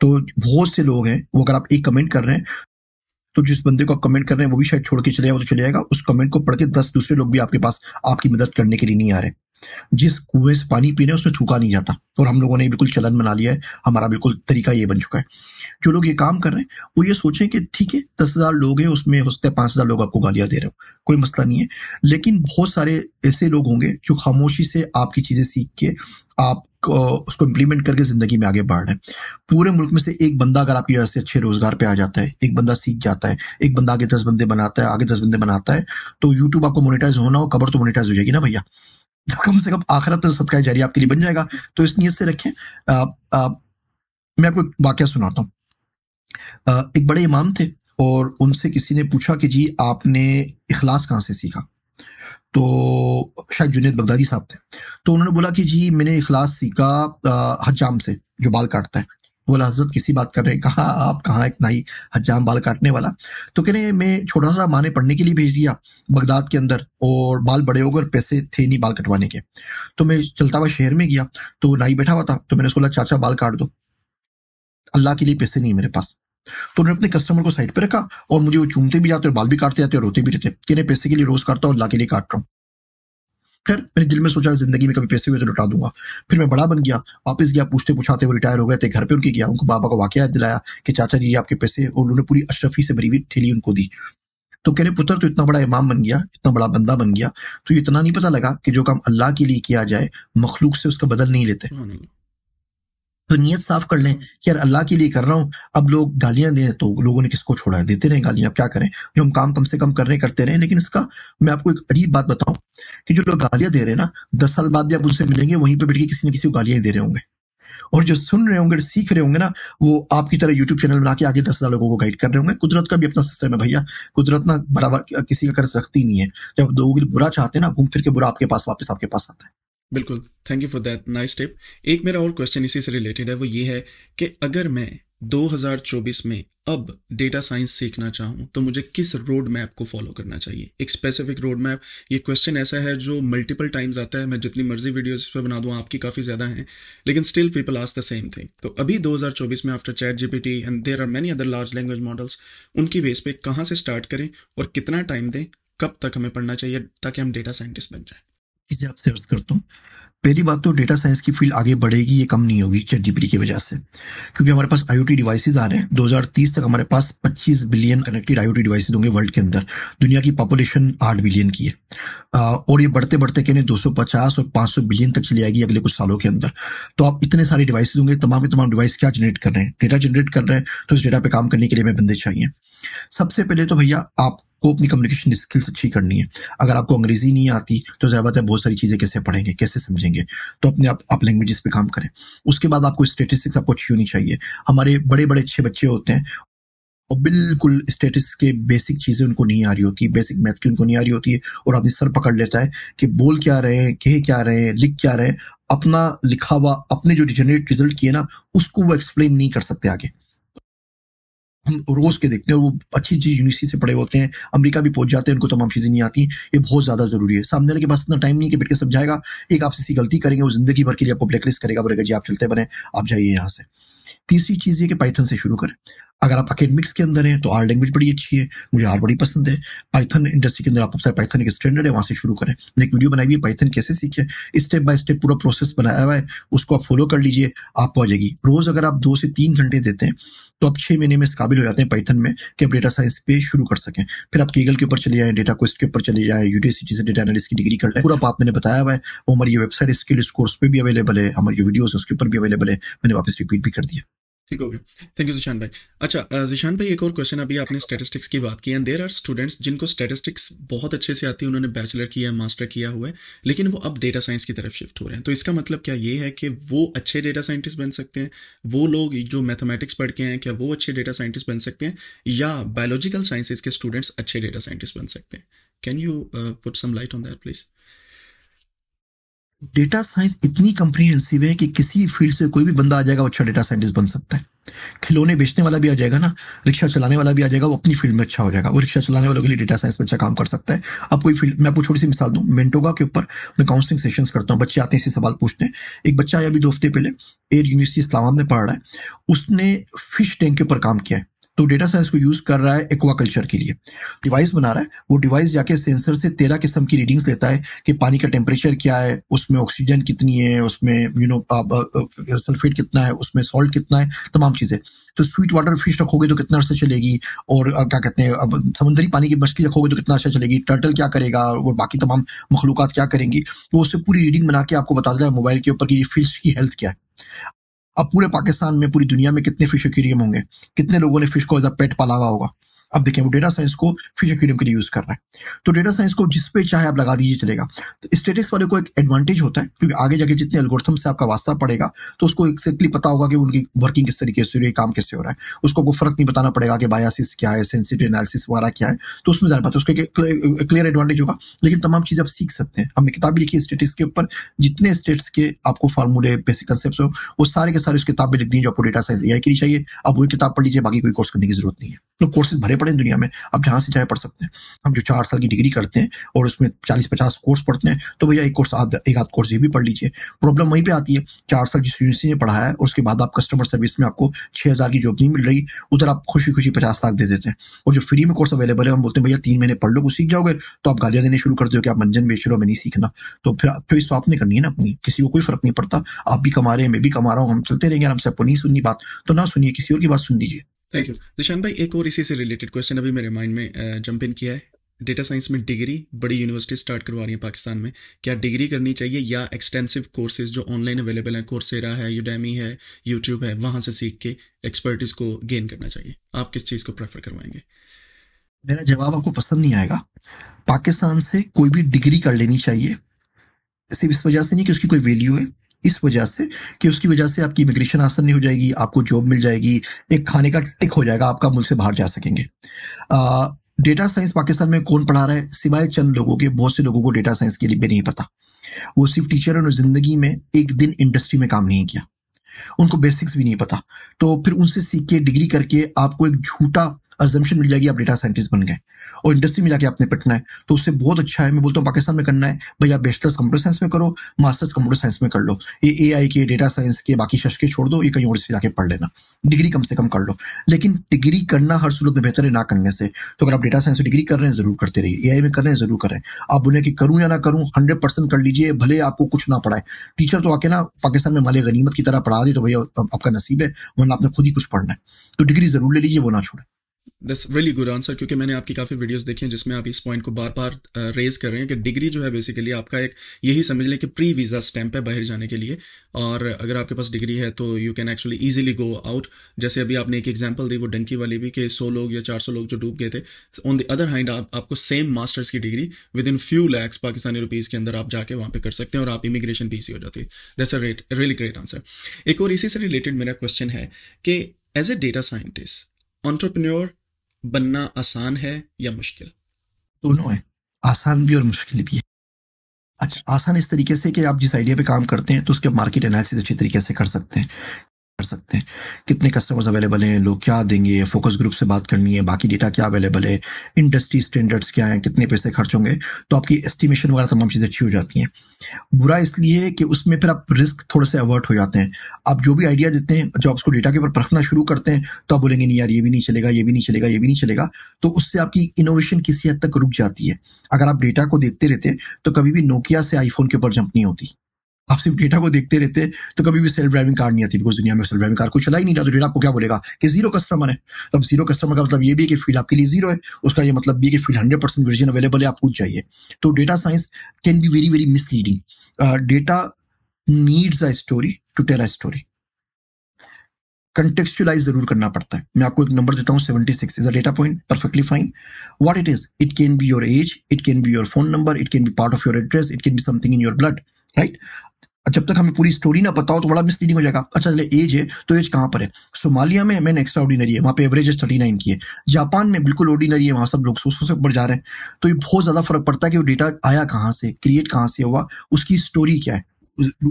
तो बहुत से लोग हैं वो अगर आप एक कमेंट कर रहे हैं तो जिस बंदे को आप कमेंट कर रहे हैं वो भी शायद छोड़ के चले जाएगा तो चले जाएगा उस कमेंट को पढ़ के दस दूसरे लोग भी आपके पास आपकी मदद करने के लिए नहीं आ रहे जिस कुएं से पानी पीने उसमें थूका नहीं जाता और हम लोगों ने बिल्कुल चलन बना लिया है हमारा बिल्कुल तरीका ये बन चुका है जो लोग ये काम कर रहे हैं वो ये सोचें कि ठीक है दस हज़ार लोग हैं उसमें हो सकता है पांच हज़ार लोग आपको गालियाँ दे रहे हो कोई मसला नहीं है लेकिन बहुत सारे ऐसे लोग होंगे जो खामोशी से आपकी चीज़ें सीख के आप उसको इम्प्लीमेंट करके ज़िंदगी में आगे बढ़ रहे हैं पूरे मुल्क में से एक बंदा अगर आपकी वजह से अच्छे रोज़गार पे आ जाता है एक बंदा सीख जाता है एक बंदा आगे दस बंदे बनाता है आगे दस बंदे बनाता है तो यूट्यूब आपको मोनिटाइज होना हो कबर तो मोनिटाइज हो जाएगी ना भैया तो कम से कम आखिरत में तो सदका जारी आपके लिए बन जाएगा तो इस नीयत से रखें आ, आ, मैं आपको एक वाक्य सुनाता हूँ एक बड़े इमाम थे और उनसे किसी ने पूछा कि जी आपने इखलास कहाँ से सीखा तो शायद जुनेद बगदादी साहब थे तो उन्होंने बोला कि जी मैंने इखलास सीखा हजाम से जो बाल काटता है बोला हजरत किसी बात कर रहे हैं कहा आप कहाँ एक नाई हजाम बाल काटने वाला तो कह रहे मैं छोटा सा माने पढ़ने के लिए भेज दिया बगदाद के अंदर और बाल बड़े होकर पैसे थे नहीं बाल कटवाने के तो मैं चलता हुआ शहर में गया तो नाई बैठा हुआ था तो मैंने उसको बोला चाचा बाल काट दो अल्लाह के लिए पैसे नहीं मेरे पास तो उन्होंने अपने कस्टमर को साइड पर रखा और मुझे वो चूमते भी जाते और बाल भी काटते जाते और रोते भी रहते कि पैसे के लिए रोज काटता हूँ अल्लाह के लिए काट रहा हूँ खैर मैंने दिल में सोचा जिंदगी में कभी पैसे हुए तो लुटा दूंगा फिर मैं बड़ा बन गया वापस गया पूछते पूछाते वो रिटायर हो गए थे घर पे उनके गया उनको बाबा को वाकया दिलाया कि चाचा जी आपके पैसे और उन्होंने पूरी अशरफी से भरी हुई थैली उनको दी तो कह रहे पुत्र तो इतना बड़ा इमाम बन गया इतना बड़ा बंदा बन गया तो इतना नहीं पता लगा कि जो काम अल्लाह के लिए किया जाए मखलूक से उसका बदल नहीं लेते तो नीयत साफ कर लें कि यार अल्लाह के लिए कर रहा हूँ अब लोग गालियां दें तो लोगों ने किसको छोड़ा है देते रहे गालियां अब क्या करें जो हम काम कम से कम कर रहे करते रहे लेकिन इसका मैं आपको एक अजीब बात बताऊं कि जो लोग गालियां दे रहे हैं ना दस साल बाद आप उनसे मिलेंगे वहीं पर बैठ के किसी न किसी को गालियां दे रहे होंगे और जो सुन रहे होंगे सीख रहे होंगे ना वो आपकी तरह यूट्यूब चैनल बना के आगे दस हजार लोगों को गाइड कर रहे होंगे कुदरत का भी अपना सिस्टम है भैया कुदरत ना बराबर किसी का कर सकती नहीं है जब लोग बुरा चाहते हैं ना घूम फिर के बुरा आपके पास वापस आपके पास आता है बिल्कुल thank you for that nice tip एक मेरा और क्वेश्चन इसी से रिलेटेड है वो ये है कि अगर मैं 2024 में अब डेटा साइंस सीखना चाहूँ तो मुझे किस रोड मैप को फॉलो करना चाहिए एक स्पेसिफिक रोड मैप ये क्वेश्चन ऐसा है जो मल्टीपल टाइम्स आता है मैं जितनी मर्जी वीडियोस इस पर बना दूँ आपकी काफ़ी ज़्यादा हैं लेकिन still people ask the same thing तो अभी 2024 में after chat GPT and there are many other large language models उनकी बेस पे कहाँ से स्टार्ट करें और कितना टाइम दें कब तक हमें पढ़ना चाहिए ताकि हम डेटा साइंटिस्ट बन जाए चीज़ें आपसे अर्ज करता हूँ पहली बात तो डेटा साइंस की फील्ड आगे बढ़ेगी ये कम नहीं होगी चेट जीपीटी की वजह से क्योंकि हमारे पास आईओटी डिवाइसेस आ रहे हैं 2030 तक हमारे पास 25 बिलियन कनेक्टेड आईओटी डिवाइसेस होंगे वर्ल्ड के अंदर दुनिया की पॉपुलेशन 8 बिलियन की है और ये बढ़ते बढ़ते कहने 250 और 500 बिलियन तक चली जाएगी अगले कुछ सालों के अंदर तो आप इतने सारे डिवाइस होंगे तमाम के तमाम डिवाइस क्या जनरेट कर रहे हैं डेटा जनरेट कर रहे हैं तो इस डेटा पे काम करने के लिए हमें बंदे चाहिए सबसे पहले तो भैया आप को अपनी कम्युनिकेशन स्किल्स अच्छी करनी है अगर आपको अंग्रेजी नहीं आती तो बात है बहुत सारी चीज़ें कैसे पढ़ेंगे कैसे समझेंगे तो अपने आप आप लैंग्वेजेस पे काम करें उसके बाद आपको स्टेटिस्टिक्स आपको अच्छी होनी चाहिए हमारे बड़े बड़े अच्छे बच्चे होते हैं और बिल्कुल स्टेटिस के बेसिक चीज़ें उनको नहीं आ रही होती बेसिक मैथ की उनको नहीं आ रही होती है और आदमी सर पकड़ लेता है कि बोल क्या रहे हैं कह क्या रहे हैं लिख क्या रहे हैं अपना लिखा हुआ अपने जो जनरेट रिजल्ट किए ना उसको वो एक्सप्लेन नहीं कर सकते आगे हम रोज के देखते हैं वो अच्छी अच्छी यूनिवर्सिटी से पढ़े होते हैं अमेरिका भी पहुंच जाते हैं उनको तो तमाम चीज़ें नहीं आती ये बहुत ज़्यादा जरूरी है सामने के पास इतना टाइम नहीं कि बैठ के समझाएगा एक आपसे सी गलती करेंगे वो जिंदगी भर के लिए आपको ब्लैकलिस्ट करेगा बोलेगा जी आप चलते बने आप जाइए यहाँ से तीसरी चीज़ ये कि पाइथन से शुरू करें अगर आप अकेडमिक्स के अंदर हैं तो आर लैंग्वेज बड़ी अच्छी है मुझे आर बड़ी पसंद है पाइथन इंडस्ट्री के अंदर आपको पता है पाइथन एक स्टैंडर्ड है वहाँ से शुरू करें मैंने एक वीडियो बनाई हुई है पाइथन कैसे सीखें स्टेप बाय स्टेप पूरा प्रोसेस बनाया हुआ है उसको आप फॉलो कर लीजिए आपको आ जाएगी रोज अगर आप दो से तीन घंटे देते हैं तो आप छः महीने में इस काबिल हो जाते हैं पाइथन में कि आप डेटा साइंस पे शुरू कर सकें फिर आप केगल के ऊपर चले जाएँ डेटा क्वेस्ट के ऊपर चले यू डी से डेटा एनालिस की डिग्री कर लें पूरा आप मैंने बताया हुआ है वो हमारी वेबसाइट स्किल इस कोर्स पर भी अवेलेबल है हमारी वीडियोज़ है उसके ऊपर भी अवेलेबल है मैंने वापस रिपीट भी कर दिया ठीक हो गया थैंक यू जिशान भाई अच्छा जिशान भाई एक और क्वेश्चन अभी आपने स्टेटिस्टिक्स की बात की एंड देर आर स्टूडेंट्स जिनको स्टेटिस्टिक्स बहुत अच्छे से आती है उन्होंने बैचलर किया है मास्टर किया हुआ है लेकिन वो अब डेटा साइंस की तरफ शिफ्ट हो रहे हैं तो इसका मतलब क्या ये है कि वो अच्छे डेटा साइंटिस्ट बन सकते हैं वो लोग जो मैथमेटिक्स पढ़ के हैं क्या वो अच्छे डेटा साइंटिस्ट बन सकते हैं या बायोलॉजिकल साइंसेज के स्टूडेंट्स अच्छे डेटा साइंटिस्ट बन सकते हैं can you put some light on that please data science इतनी कंप्रीहेंसिव है कि किसी फील्ड से कोई भी बंदा आ जाएगा अच्छा डेटा साइंटिस्ट बन सकता है खिलौने बेचने वाला भी आ जाएगा ना रिक्शा चलाने वाला भी आ जाएगा वो अपनी फील्ड में अच्छा हो जाएगा वो रिक्शा चलाने वालों के लिए डेटा साइंस में अच्छा काम कर सकता है अब कोई फील्ड मैं आपको छोटी सी मिसाल दूँ मेंटोगा के ऊपर मैं काउंसलिंग सेशन करता हूँ बच्चे आते हैं सवाल पूछते हैं एक बच्चा आया अभी दो हफ्ते पहले एयर यूनिवर्सिटी इस्लामाबाद में पढ़ रहा है उसने फिश टैंक के ऊपर काम किया है तो डेटा साइंस को यूज कर रहा है एक्वाकल्चर के लिए डिवाइस बना रहा है वो डिवाइस जाके सेंसर से तेरह किस्म की रीडिंग्स लेता है कि पानी का टेम्परेचर क्या है उसमें ऑक्सीजन कितनी है उसमें यू नो सल्फेट कितना है उसमें सॉल्ट कितना है तमाम चीजें तो स्वीट वाटर फिश रखोगे तो कितना अर्से चलेगी और क्या कहते हैं अब समुद्री पानी की मछली रखोगे तो कितना अच्छा चलेगी टर्टल क्या करेगा और बाकी तमाम मखलूक क्या करेंगी तो उससे पूरी रीडिंग बना के आपको बता देता है मोबाइल के ऊपर कि ये फिश की हेल्थ क्या है अब पूरे पाकिस्तान में पूरी दुनिया में कितने फिश एक्वेरियम होंगे कितने लोगों ने फिश को एज अ पेट पाला हुआ होगा अब देखें वो डेटा साइंस को फ्यूचर क्यूरियम के लिए यूज कर रहा है तो डेटा साइंस को जिस पे चाहे आप लगा दीजिए चलेगा तो स्टेटिस वाले को एक एडवांटेज होता है क्योंकि आगे जाके जितने एल्गोरिथम से आपका वास्ता पड़ेगा तो उसको एक्जैक्टली पता होगा कि उनकी वर्किंग किस तरीके से हो रही है काम कैसे हो रहा है उसको आपको फर्क नहीं बताना पड़ेगा कि बायासिस क्या है सेंसिटिव एनालिसिस वगैरह क्या है तो उसमें ज्यादा पता है उसको क्लियर एडवांटेज होगा लेकिन तमाम चीज़ आप सीख सकते हैं हमने किताब लिखी स्टेटिस के ऊपर जितने स्टेट्स के आपको फार्मूले बेसिक कंसेप्ट हो वो सारे के सारे उस किताब में लिख दिए जो आपको डेटा साइंस ए के लिए चाहिए आप वही किताब पढ़ लीजिए बाकी कोई कोर्स करने की जरूरत नहीं है तो कोर्सेज भरे पढ़े दुनिया में आप जहाँ से चाहे पढ़ सकते हैं हम जो चार साल की डिग्री करते हैं और उसमें चालीस पचास कोर्स पढ़ते हैं तो भैया एक कोर्स आध एक आध कोर्स ये भी पढ़ लीजिए प्रॉब्लम वहीं पर आती है चार साल जिस यूनिवर्सिटी ने पढ़ाया है उसके बाद आप कस्टमर सर्विस में आपको छः हज़ार की जॉब नहीं मिल रही उधर आप खुशी खुशी पचास लाख दे देते हैं और जो फ्री में कोर्स अवेलेबल है हम बोलते हैं भैया तीन महीने पढ़ लो सीख जाओगे तो आप गालियाँ देने शुरू कर दो कि आप मंजन बेच रहे हो नहीं सीखना तो फिर चॉइस तो, तो आपने करनी है ना अपनी किसी को कोई फर्क नहीं पड़ता आप भी कमा रहे हैं मैं भी कमा रहा हूँ हम चलते रहेंगे आराम से आपको नहीं सुननी बात तो ना सुनिए किसी और की बात सुन लीजिए थैंक यू दिशान भाई एक और इसी से रिलेटेड क्वेश्चन अभी मेरे माइंड में जंप इन किया है डेटा साइंस में डिग्री बड़ी यूनिवर्सिटी स्टार्ट करवा रही है पाकिस्तान में क्या डिग्री करनी चाहिए या एक्सटेंसिव कोर्सेज जो ऑनलाइन अवेलेबल हैं कोर्सेरा है यूडेमी है यूट्यूब है वहाँ से सीख के एक्सपर्टिस को गेन करना चाहिए आप किस चीज़ को प्रेफर करवाएंगे मेरा जवाब आपको पसंद नहीं आएगा पाकिस्तान से कोई भी डिग्री कर लेनी चाहिए सिर्फ इस वजह से नहीं कि उसकी कोई वैल्यू है इस वजह से कि उसकी वजह से आपकी इमिग्रेशन आसान नहीं हो जाएगी आपको जॉब मिल जाएगी एक खाने का टिक हो जाएगा आपका मुल्क से बाहर जा सकेंगे डेटा साइंस पाकिस्तान में कौन पढ़ा रहा है सिवाय चंद लोगों के बहुत से लोगों को डेटा साइंस के लिए भी नहीं पता वो सिर्फ टीचर है जिंदगी में एक दिन इंडस्ट्री में काम नहीं किया उनको बेसिक्स भी नहीं पता तो फिर उनसे सीख के डिग्री करके आपको एक झूठा अजम्पन मिल जाएगी आप डेटा साइंटिस्ट बन गए और इंडस्ट्री में जाके आपने पिटना है तो उससे बहुत अच्छा है मैं बोलता हूँ पाकिस्तान में करना है भाई आप बैचलर्स कंप्यूटर साइंस में करो मास्टर्स कंप्यूटर साइंस में कर लो ये ए के डेटा साइंस के बाकी शश के छोड़ दो ये कहीं और से जाके पढ़ लेना डिग्री कम से कम कर लो लेकिन डिग्री करना हर सूरत में बेहतर है ना करने से तो अगर आप डेटा साइंस में डिग्री कर रहे हैं जरूर करते रहिए ए में कर रहे हैं जरूर करें आप बोले कि करूँ या ना करूँ हंड्रेड परसेंट कर लीजिए भले आपको कुछ ना पढ़ाए टीचर तो आके ना पाकिस्तान में माले गनीमत की तरह पढ़ा दे तो भैया आपका नसीब है वरना आपने खुद ही कुछ पढ़ना है तो डिग्री जरूर ले लीजिए वो ना छोड़े दस रियली गुड आंसर क्योंकि मैंने आपकी काफ़ी वीडियोस देखी हैं जिसमें आप इस पॉइंट को बार बार रेज कर रहे हैं कि डिग्री जो है बेसिकली आपका एक यही समझ लें कि प्री वीज़ा स्टैम्प है बाहर जाने के लिए और अगर आपके पास डिग्री है तो you can actually easily go out जैसे अभी आपने एक एग्जाम्पल दी वो डंकी वाली भी कि सौ लोग या चार सौ लोग जो डूब गए थे ऑन द अदर हैंड आप, आपको सेम मास्टर्स की degree with in few lakhs Pakistani rupees के अंदर आप जाके वहाँ पर कर सकते हैं और आप इमिग्रेशन पीसी हो जाती है that's a great really great answer एक और इसी से रिलेटेड मेरा क्वेश्चन है कि as a data scientist entrepreneur बनना आसान है या मुश्किल दोनों है आसान भी और मुश्किल भी है अच्छा आसान इस तरीके से कि आप जिस आइडिया पे काम करते हैं तो उसके मार्केट एनालिसिस अच्छी तरीके से कर सकते हैं कर सकते हैं कितने कस्टमर्स अवेलेबल हैं लोग क्या देंगे फोकस ग्रुप से बात करनी है बाकी डेटा क्या अवेलेबल है इंडस्ट्री स्टैंडर्ड्स क्या हैं कितने पैसे खर्च होंगे तो आपकी एस्टिमेशन वगैरह तमाम चीज़ें अच्छी हो जाती हैं बुरा इसलिए कि उसमें फिर आप रिस्क थोड़े से अवर्ट हो जाते हैं आप जो भी आइडिया देते हैं जब आपको डेटा के ऊपर परखना शुरू करते हैं तो आप बोलेंगे नहीं यार ये भी नहीं चलेगा ये भी नहीं चलेगा ये भी नहीं चलेगा तो उससे आपकी इनोवेशन किसी हद तक रुक जाती है अगर आप डेटा को देखते रहते तो कभी भी नोकिया से आईफोन के ऊपर जंप नहीं होती आप सिर्फ डेटा को देखते रहते तो कभी भी सेल्फ ड्राइविंग कार नहीं आती बिकॉज दुनिया में सेल्फ ड्राइविंग कार को चला ही नहीं जाता तो डेटा आपको क्या बोलेगा कि जीरो कस्टमर है तब जीरो कस्टमर का मतलब ये भी है कि फील्ड आपके लिए जीरो है उसका ये मतलब भी है कि field hundred percent version available है आप कुछ चाहिए तो data science can be very very misleading data needs a story to tell a story contextualize जरूर करना पड़ता है मैं आपको एक नंबर देता हूँ seventy six is a data point perfectly fine what it is it can be your age it can be your phone number it can be part of your address it can be something in your blood right जब तक हमें पूरी story ना पता हो तो बड़ा misleading हो जाएगा अच्छा चले एज है तो एज कहाँ पर है सोमालिया में मैन एक्स्ट्रा ऑर्डिनरी है वहाँ पे एवरेज एज थर्टी नाइन की है जापान में बिल्कुल ऑर्डिनरी है वहाँ सब लोग सौ सौ से ऊपर जा रहे हैं तो ये बहुत ज़्यादा फर्क पड़ता है कि वो डेटा आया कहाँ से क्रिएट कहाँ से हुआ उसकी स्टोरी क्या है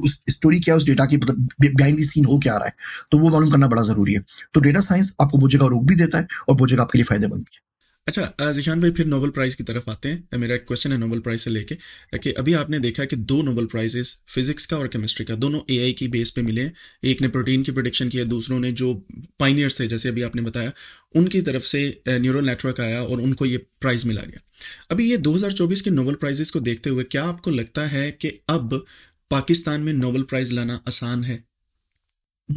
उस स्टोरी क्या है उस डेटा की मतलब बिहाइंड सीन हो क्या आ रहा है तो वो मालूम करना बड़ा जरूरी है तो डेटा साइंस आपको वो जगह रोक भी देता है और वो जगह आपके लिए फायदेमंद भी है अच्छा जिशान भाई फिर नोबल प्राइज़ की तरफ आते हैं मेरा एक क्वेश्चन है नोबल प्राइज़ से लेके कि अभी आपने देखा कि दो नोबल प्राइजेस फिजिक्स का और केमिस्ट्री का दोनों एआई की बेस पे मिले हैं एक ने प्रोटीन की प्रोडिक्शन किया दूसरों ने जो पाइनियर्स थे जैसे अभी आपने बताया उनकी तरफ से न्यूरल नेटवर्क आया और उनको ये प्राइज़ मिला गया अभी ये 2024 के नोबल प्राइजेस को देखते हुए क्या आपको लगता है कि अब पाकिस्तान में नोबल प्राइज़ लाना आसान है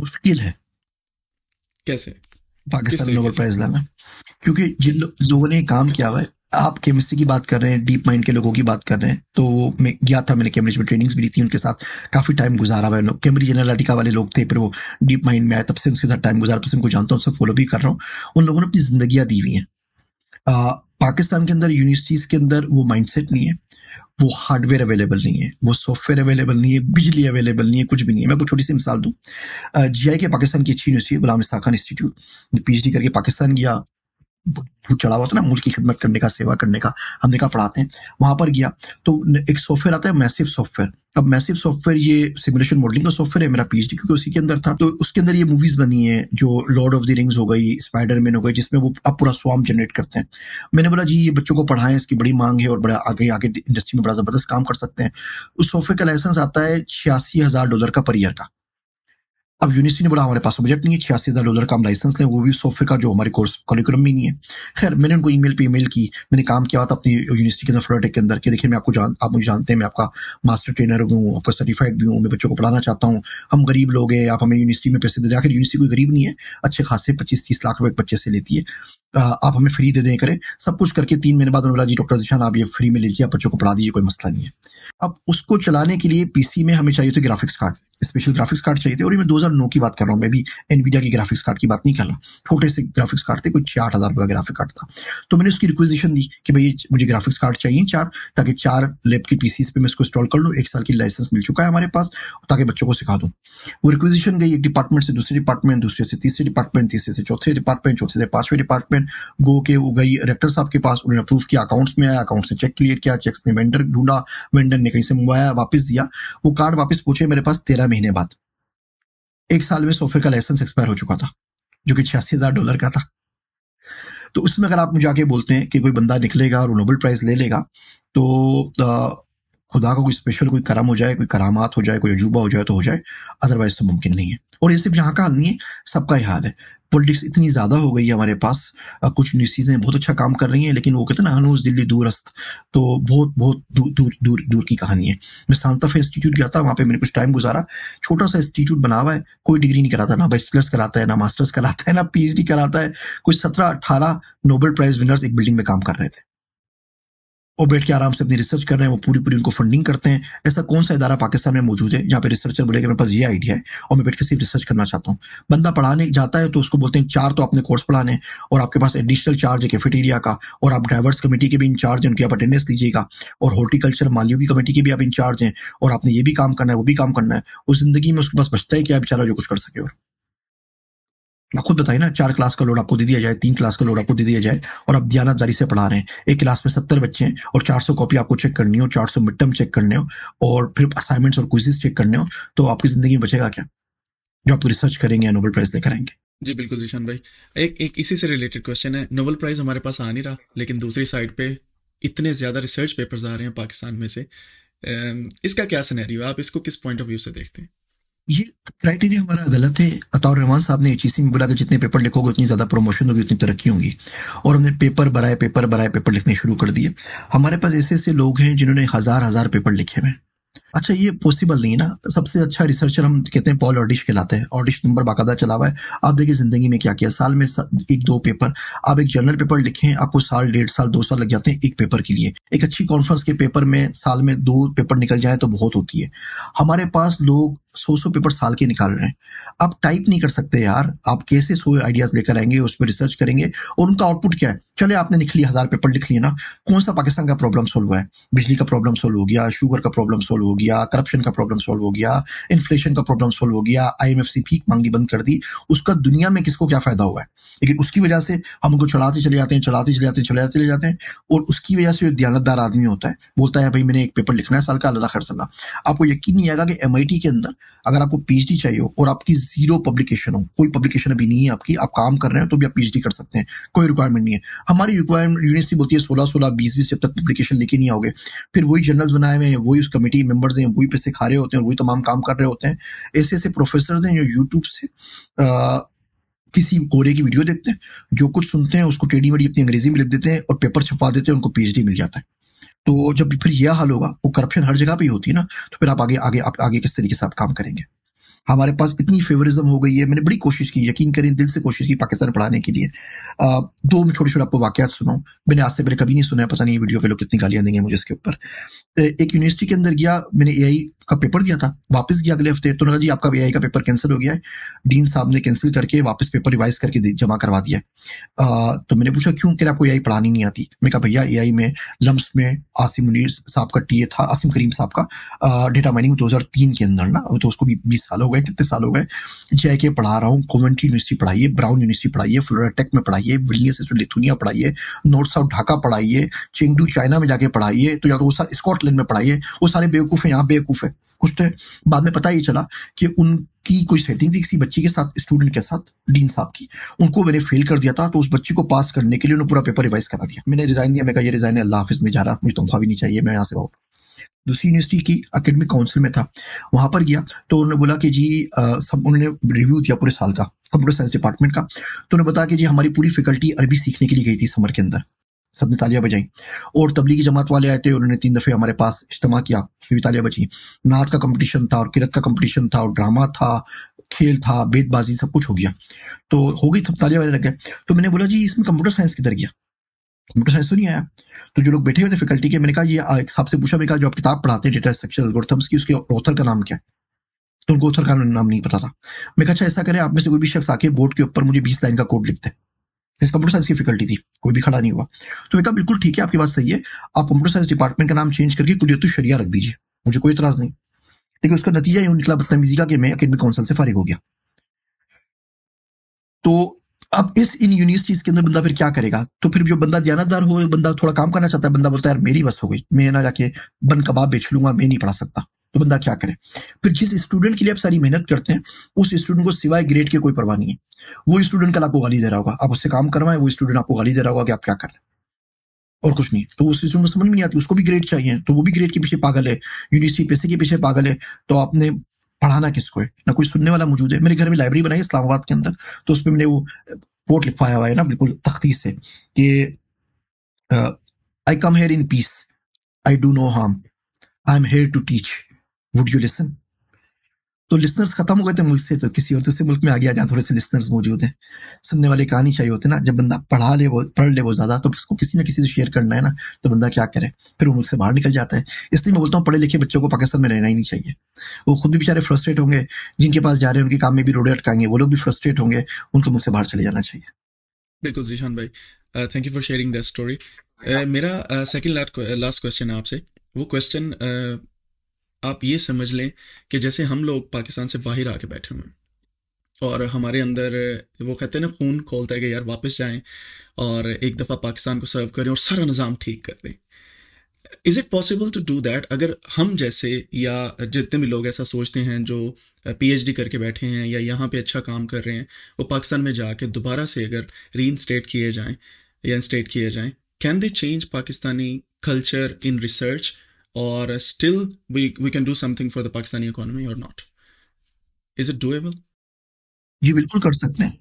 मुश्किल है कैसे पाकिस्तान नोबल प्राइज लाना क्योंकि जिन लो, लोगों ने काम किया हुआ है आप केमिस्ट्री की बात कर रहे हैं डीप माइंड के लोगों की बात कर रहे हैं तो मैं गया था मैंने कैम्ब्रिज में ट्रेनिंग्स भी ली थी उनके साथ काफ़ी टाइम गुजारा हुआ है लोग कैम्ब्रिज एनालिटिका वाले लोग थे फिर वो डीप माइंड में आए तब से उनके साथ टाइम गुजारा तब से उनको जानता हूँ उनसे फॉलो भी कर रहा हूँ उन लोगों ने अपनी जिंदगी दी हुई हैं पाकिस्तान के अंदर यूनिवर्सिटीज़ के अंदर वो माइंडसेट नहीं है वो हार्डवेयर अवेलेबल नहीं है वो सॉफ्टवेयर अवेलेबल नहीं है बिजली अवेलेबल नहीं है कुछ भी नहीं है मैं कुछ छोटी सी मिसाल दूँ जी आई के पाकिस्तान की अच्छी university Ghulam Ishaq Khan institute P H D करके पाकिस्तान गया चढ़ा हुआ था ना मुल्क की खिदमत करने का सेवा करने का हम देखा पढ़ाते हैं वहां पर गया तो एक सॉफ्टवेयर आता है मैसिव सॉफ्टवेयर अब मैसिव सॉफ्टवेयर ये सिमुलेशन मॉडलिंग का सॉफ्टवेयर है मेरा पीएचडी क्योंकि उसी के अंदर था तो उसके अंदर ये मूवीज बनी है जो लॉर्ड ऑफ द रिंग्स हो गई स्पाइडरमैन हो गई जिसमें वो अब पूरा स्वाम जनरेट करते हैं मैंने बोला जी ये बच्चों को पढ़ाएं इसकी बड़ी मांग है और बड़ा आगे आगे इंडस्ट्री में बड़ा जबरदस्त काम कर सकते हैं उस सॉफ्टवेयर का लाइसेंस आता है छियासी डॉलर का पर ईयर का अब यूनिवर्सिटी ने बोला हमारे पास बजट तो नहीं है छियासी हज़ार डॉलर का हम लाइसेंस लें वो भी सॉफ्टवेयर का जो हमारे कोर्स करिकुलम में नहीं है खैर मैंने उनको ईमेल पे ईमेल की मैंने काम किया था अपनी यूनिवर्सिटी के अंदर फ्लोटेक के अंदर कि देखिए मैं आपको जान आप मुझे जानते हैं मैं आपका मास्टर ट्रेनर भी हूँ आपका सर्टिफाइड भी हूँ मैं बच्चों को पढ़ाना चाहता हूँ हम गरीब लोग हैं आप हमें यूनिवर्सिटी में पैसे दे जाकर यूनिवर्सिटी कोई गरीब नहीं है अच्छे खासे पच्चीस तीस लाख रुपये बच्चे से लेती है आप हमें फ्री दे दें करें सब कुछ करके तीन महीने बाद उन्होंने बोला जी डॉक्टर जिशान आप ये फ्री में लीजिए आप बच्चों को पढ़ा दीजिए कोई मसला नहीं है अब उसको चलाने के लिए पीसी में हमें चाहिए थे graphics card special graphics card चाहिए थे और मैं 2009 की बात कर रहा हूँ मैं भी एनवीडिया की ग्राफिक्स कार्ड की बात नहीं कर रहा छोटे से ग्राफिक्स कार्ड थे कोई चार हज़ार रुपये का ग्राफिक कार्ड था तो मैंने उसकी रिक्वेजिशन दी कि भाई मुझे ग्राफिक्स कार्ड चाहिए चार ताकि चार लैब के पीसी पे मैं उसको इंस्टॉल कर लूँ एक साल की लाइसेंस मिल चुका है हमारे पास ताकि बच्चों को सिखा दूँ वो रिक्वेजिशन गई एक डिपार्टमेंट से दूसरे डिपार्टमेंट दूसरे से तीसरे डिपार्टमेंट तीसरे से चौथे डिपार्टमेंट चौथे से पांचवें डिपार्टमेंट गो के वो गई रेक्टर साहब के पास उन्होंने अप्रूव किया अकाउंट्स में आया अकाउंट्स ने चेक क्लियर किया चेक ने वेंडर ढूंढा वेंडर मैंने कहीं से मंगवाया वापस दिया वो कार्ड वापस पूछे मेरे पास तेरह महीने बाद एक साल में सोफे का लाइसेंस एक्सपायर हो चुका था जो कि छियासी हजार डॉलर का था तो उसमें अगर आप मुझे आके बोलते हैं कि कोई बंदा निकलेगा और नोबल प्राइज ले लेगा तो खुदा का कोई स्पेशल कोई करम हो जाए कोई करामात हो जाए कोई अजूबा हो जाए तो हो जाए अदरवाइज तो मुमकिन नहीं है और ये सिर्फ यहाँ का हाल नहीं है सबका ही हाल है पॉलिटिक्स इतनी ज़्यादा हो गई है हमारे पास कुछ न्यूज चीज़ें बहुत अच्छा काम कर रही हैं लेकिन वो कहते हैं ना हनूज दिल्ली दूरस्त तो बहुत बहुत दूर दूर दूर दूर की कहानी है मैं सांताफे इंस्टीट्यूट गया था वहाँ पे मैंने कुछ टाइम गुजारा छोटा सा इंस्टीट्यूट बना हुआ है कोई डिग्री नहीं कराता ना बैचलर्स कराता है ना मास्टर्स कराता है ना पी कराता है कुछ सत्रह अट्ठारह नोबल प्राइज विनर्स एक बिल्डिंग में काम कर रहे थे वो बैठ के आराम से अपनी रिसर्च कर रहे हैं वो पूरी पूरी उनको फंडिंग करते हैं ऐसा कौन सा इदारा पाकिस्तान में मौजूद है जहाँ पे रिसर्चर बोले मेरे पास ये आइडिया है और मैं बैठ के सिर्फ रिसर्च करना चाहता हूँ बंदा पढ़ाने जाता है तो उसको बोलते हैं चार तो आपने कोर्स पढ़ाने और आपके पास एडिशनल चार्ज है कैफेटेरिया का और आप ड्राइवर्स कमेटी के भी इंचार्ज हैं उनकी आप अटेंडेंस लीजिएगा और हॉर्टिकल्चर मालियों की कमेटी के भी आप इंचार्ज हैं और आपने ये भी काम करना है वो भी काम करना है उस जिंदगी में उसके पास बचता है कि आप बेचारा जो कुछ कर सके और आप खुद बताइए ना चार क्लास का लोड आपको दे दिया जाए तीन क्लास का लोड आपको दे दिया जाए और आप ध्यान जारी से पढ़ा रहे हैं एक क्लास में सत्तर बच्चे हैं और चार सौ कॉपी आपको चेक करनी हो चार सौ मिड टर्म चेक करने हो और फिर असाइनमेंट्स और क्विजेस चेक करने हो तो आपकी जिंदगी में बचेगा क्या जो आप रिसर्च करेंगे या नोबल प्राइज लेकर आएंगे जी बिल्कुल जीशान भाई एक एक इसी से रिलेटेड क्वेश्चन है नोबल प्राइज हमारे पास आ नहीं रहा लेकिन दूसरी साइड पे इतने ज्यादा रिसर्च पेपर्स आ रहे हैं पाकिस्तान में से इसका क्या सिनेरियो आप इसको किस पॉइंट ऑफ व्यू से देखते हैं ये क्राइटेरिया हमारा गलत है अताउर रहमान साहब ने एचईसी में बोला कि जितने पेपर लिखोगे उतनी ज़्यादा प्रमोशन होगी उतनी तरक्की होगी और हमने पेपर बराए पेपर बराए पेपर लिखने शुरू कर दिए हमारे पास ऐसे ऐसे लोग हैं जिन्होंने हज़ार हज़ार पेपर लिखे हुए अच्छा ये पॉसिबल नहीं है ना सबसे अच्छा रिसर्चर हम कहते हैं पॉल ऑडिश कहलाते हैं ऑडिश नंबर बाकायदा चला हुआ है आप देखिए जिंदगी में क्या किया साल में एक दो पेपर आप एक जर्नल पेपर लिखें आपको साल डेढ़ साल दो साल लग जाते हैं एक पेपर के लिए एक अच्छी कॉन्फ्रेंस के पेपर में साल में दो पेपर निकल जाए तो बहुत होती है हमारे पास लोग सौ सौ पेपर साल के निकाल रहे हैं आप टाइप नहीं कर सकते यार आप कैसे सो आइडियाज लेकर आएंगे उस पर रिसर्च करेंगे और उनका आउटपुट क्या है चले आपने लिख लिया हजार पेपर लिख लिए ना कौन सा पाकिस्तान का प्रॉब्लम सोल्व हुआ है बिजली का प्रॉब्लम सोल्व हो गया शुगर का प्रॉब्लम सोल्व हो गया करप्शन का प्रॉब्लम सोल्व हो गया इन्फ्लेशन का प्रॉब्लम सोल्व हो गया आई एम एफ सी फीक मांगनी बंद कर दी उसका दुनिया में किसको क्या फायदा हुआ है लेकिन उसकी वजह से हम उनको चढ़ाते चले जाते हैं चढ़ाते चले जाते हैं चढ़ाते चले जाते हैं और उसकी वजह से दयानतदार आदमी होता है बोलता है भाई मैंने एक पेपर लिखना है साल का अल्लाह खर सला आपको यकीन नहीं आएगा कि एम के अंदर अगर आपको पीएचडी चाहिए हो और आपकी जीरो पब्लिकेशन हो कोई पब्लिकेशन अभी नहीं है आपकी आप काम कर रहे हो तो भी आप पीएचडी कर सकते हैं कोई रिक्वायरमेंट नहीं है हमारी रिक्वायरमेंट यूनिवर्सिटी बोलती है सोलह सोलह बीस बीस जब तक पब्लिकेशन लेके नहीं आओगे फिर वही जर्नल्स बनाए हुए हैं वही उस कमेटी मेंबर्स हैं वही पैसे खा रहे होते हैं वही तमाम काम कर रहे होते हैं ऐसे ऐसे प्रोफेसर हैं जो यूट्यूब से किसी कोरे की वीडियो देखते हैं जो कुछ सुनते हैं उसको टेढ़ी मेढ़ी अपनी अंग्रेजी में लिख देते हैं और पेपर छपवा देते हैं उनको पीएचडी मिल जाता है तो जब फिर यह हाल होगा वो करप्शन हर जगह पे ही होती है ना तो फिर आप आगे आगे आप आगे किस तरीके से आप काम करेंगे हमारे पास इतनी फेवरिज्म हो गई है मैंने बड़ी कोशिश की यकीन करें दिल से कोशिश की पाकिस्तान पढ़ाने के लिए आ, दो मैं छोटे छोटे आपको वाकत सुनाऊं मैंने आज से पहले कभी नहीं सुना है पता नहीं वीडियो पे लोग कितनी गालियां देंगे मुझे इसके ऊपर एक यूनिवर्सिटी के अंदर गया मैंने ए का पेपर दिया था वापस गया अगले हफ्ते तो ना जी आपका वी का पेपर कैंसिल हो गया है डीन साहब ने कैंसिल करके वापस पेपर रिवाइज करके जमा करवा दिया आ, तो मैंने पूछा क्यों कह आपको ए पढ़ानी नहीं आती मैं कहा भैया ए में लम्स में आसिम मुनीर साहब का टी था आसिम करीम साहब का डेटा माइनिंग दो हज़ार तीन के अंदर ना तो उसको भी बीस साल हो गए कितने साल हो गए जे के पढ़ा रहा हूँ कोवेंटी यूनिवर्सिटी पढ़ाइए ब्राउन यूनिवर्सिटी पढ़ाइए फ्लोरा टेक में पढ़ाइए विलियस लिथुनिया पढ़ाइए नॉर्थ साउथ ढाका पढ़ाइए चेंगडू चाइना में जाके पढ़ाइए तो या तो वो स्कॉटलैंड में पढ़ाइए वो सारे बेवकूफ़ है यहाँ बेवकूफ़ है कुछ तो बाद में पता ये चला कि उनकी कोई सेटिंग थी किसी बच्ची के साथ स्टूडेंट के साथ डीन साहब की उनको मैंने फेल कर दिया था तो उस बच्ची को पास करने के लिए उन्होंने पूरा पेपर रिवाइज करा दिया मैंने रिजाइन दिया मैं कहा ये रिजाइन अल्लाह हाफिज में जा रहा मुझे तनख्वाह भी नहीं चाहिए मैं यहाँ से बहुत दूसरी यूनिवर्सिटी की अकेडमिक काउंसिल में था वहां पर गया तो उन्होंने बोला कि जी सब उन्होंने रिव्यू दिया पूरे साल का कंप्यूटर साइंस डिपार्टमेंट का तो उन्होंने बताया कि जी हमारी पूरी फैकल्टी अरबी सीखने के लिए गई थी समर के अंदर सबने तालियां बजाई और तबलीगी जमात वाले आए थे उन्होंने तीन दफ़े हमारे पास इज्तम किया उसमें भी तालियां बजी नात का कंपटीशन था और किरत का कंपटीशन था और ड्रामा था खेल था बेदबाजी सब कुछ हो गया तो हो गई सब तालियां वाले लग गए तो मैंने बोला जी इसमें कंप्यूटर साइंस किधर गया कंप्यूटर साइंस तो नहीं आया तो जो लोग बैठे हुए थे फैकल्टी के मैंने कहा ये एक साहब से पूछा मैंने कहा जो आप किताब पढ़ाते हैं डेटा स्ट्रक्चर एल्गोरिथम्स की उसके ऑथर का नाम क्या है तो उनको ऑथर का नाम नहीं पता था मैं कहा अच्छा ऐसा करें आप में से कोई भी शख्स आके बोर्ड के ऊपर मुझे बीस लाइन का कोड लिखते हैं जिस कंप्यूटर साइंस की फैकल्टी थी कोई भी खड़ा नहीं हुआ तो बेटा बिल्कुल ठीक है आपकी बात सही है आप कंप्यूटर साइंस डिपार्टमेंट का नाम चेंज करके कुलियत शरिया रख दीजिए मुझे कोई इतराज नहीं लेकिन उसका नतीजा यूं निकला बदतमीजी का कि मैं अकेडमिक काउंसिल से फारिग हो गया तो अब इस इन यूनिवर्सिटीज के अंदर बंदा फिर क्या करेगा तो फिर जो बंदा दयानतदार हो बंदा थोड़ा काम करना चाहता है बंदा बोलता है यार मेरी बस हो गई मैं ना जाके बन कबाब बेच लूंगा मैं नहीं पढ़ा सकता तो बंदा क्या करे फिर जिस स्टूडेंट के लिए आप सारी मेहनत करते हैं उस स्टूडेंट को सिवाय ग्रेड के कोई परवाह नहीं है वो स्टूडेंट कल आपको गाली दे रहा होगा आप उससे काम करवाएं वो स्टूडेंट आपको गाली दे रहा होगा कि आप क्या कर रहे हैं और कुछ नहीं तो उस स्टूडेंट को समझ में नहीं आती उसको भी ग्रेड चाहिए तो वो भी ग्रेड के पीछे पागल है यूनिवर्सिटी पैसे के पीछे पागल है तो आपने पढ़ाना किसको है ना कोई सुनने वाला मौजूद है मेरे घर में लाइब्रेरी बनाई इस्लामाबाद के अंदर तो उसमें मैंने वो कोट लिखवाया हुआ है ना बिल्कुल तख्ती से कि I come here in peace I do no harm I am here to teach would you listen तो लिसनर्स खत्म हो गए थे मुल्क से तो किसी और दूसरे मुल्क में आ गया जहाँ थोड़े से लिसनर्स मौजूद हैं सुनने वाले कहानी चाहिए होते ना जब बंदा पढ़ा ले वो पढ़ ले वो ज़्यादा तो उसको किसी ना किसी से शेयर करना है ना तो बंदा क्या करे फिर वो मुल्क से बाहर निकल जाता है इसलिए मैं बोलता हूँ पढ़े लिखे बच्चों को पाकिस्तान में रहना ही नहीं चाहिए वो खुद भी बेचारे फ्रस्ट्रेट होंगे जिनके पास जा रहे हैं उनके काम में भी रोडे अटकाएंगे वो लोग भी फ्रस्ट्रेट होंगे उनको मुझसे बाहर चले जाना चाहिए बिल्कुल जीशान भाई thank you for sharing that story मेरा सेकेंड लास्ट क्वेश्चन है आपसे वो क्वेश्चन आप ये समझ लें कि जैसे हम लोग पाकिस्तान से बाहर आके बैठे हुए हैं और हमारे अंदर वो कहते हैं ना खून खोलता है कि यार वापस जाएं और एक दफ़ा पाकिस्तान को सर्व करें और सारा निज़ाम ठीक कर दें is it possible to do that अगर हम जैसे या जितने भी लोग ऐसा सोचते हैं जो पीएचडी करके बैठे हैं या यहाँ पे अच्छा काम कर रहे हैं वो पाकिस्तान में जाके दोबारा से अगर री इंस्टेट किए जाएँ या इंस्टेट किए जाएँ can they change Pakistani culture in research or still we, we can do something for the Pakistani economy or not? Is it doable? जी बिल्कुल कर सकते हैं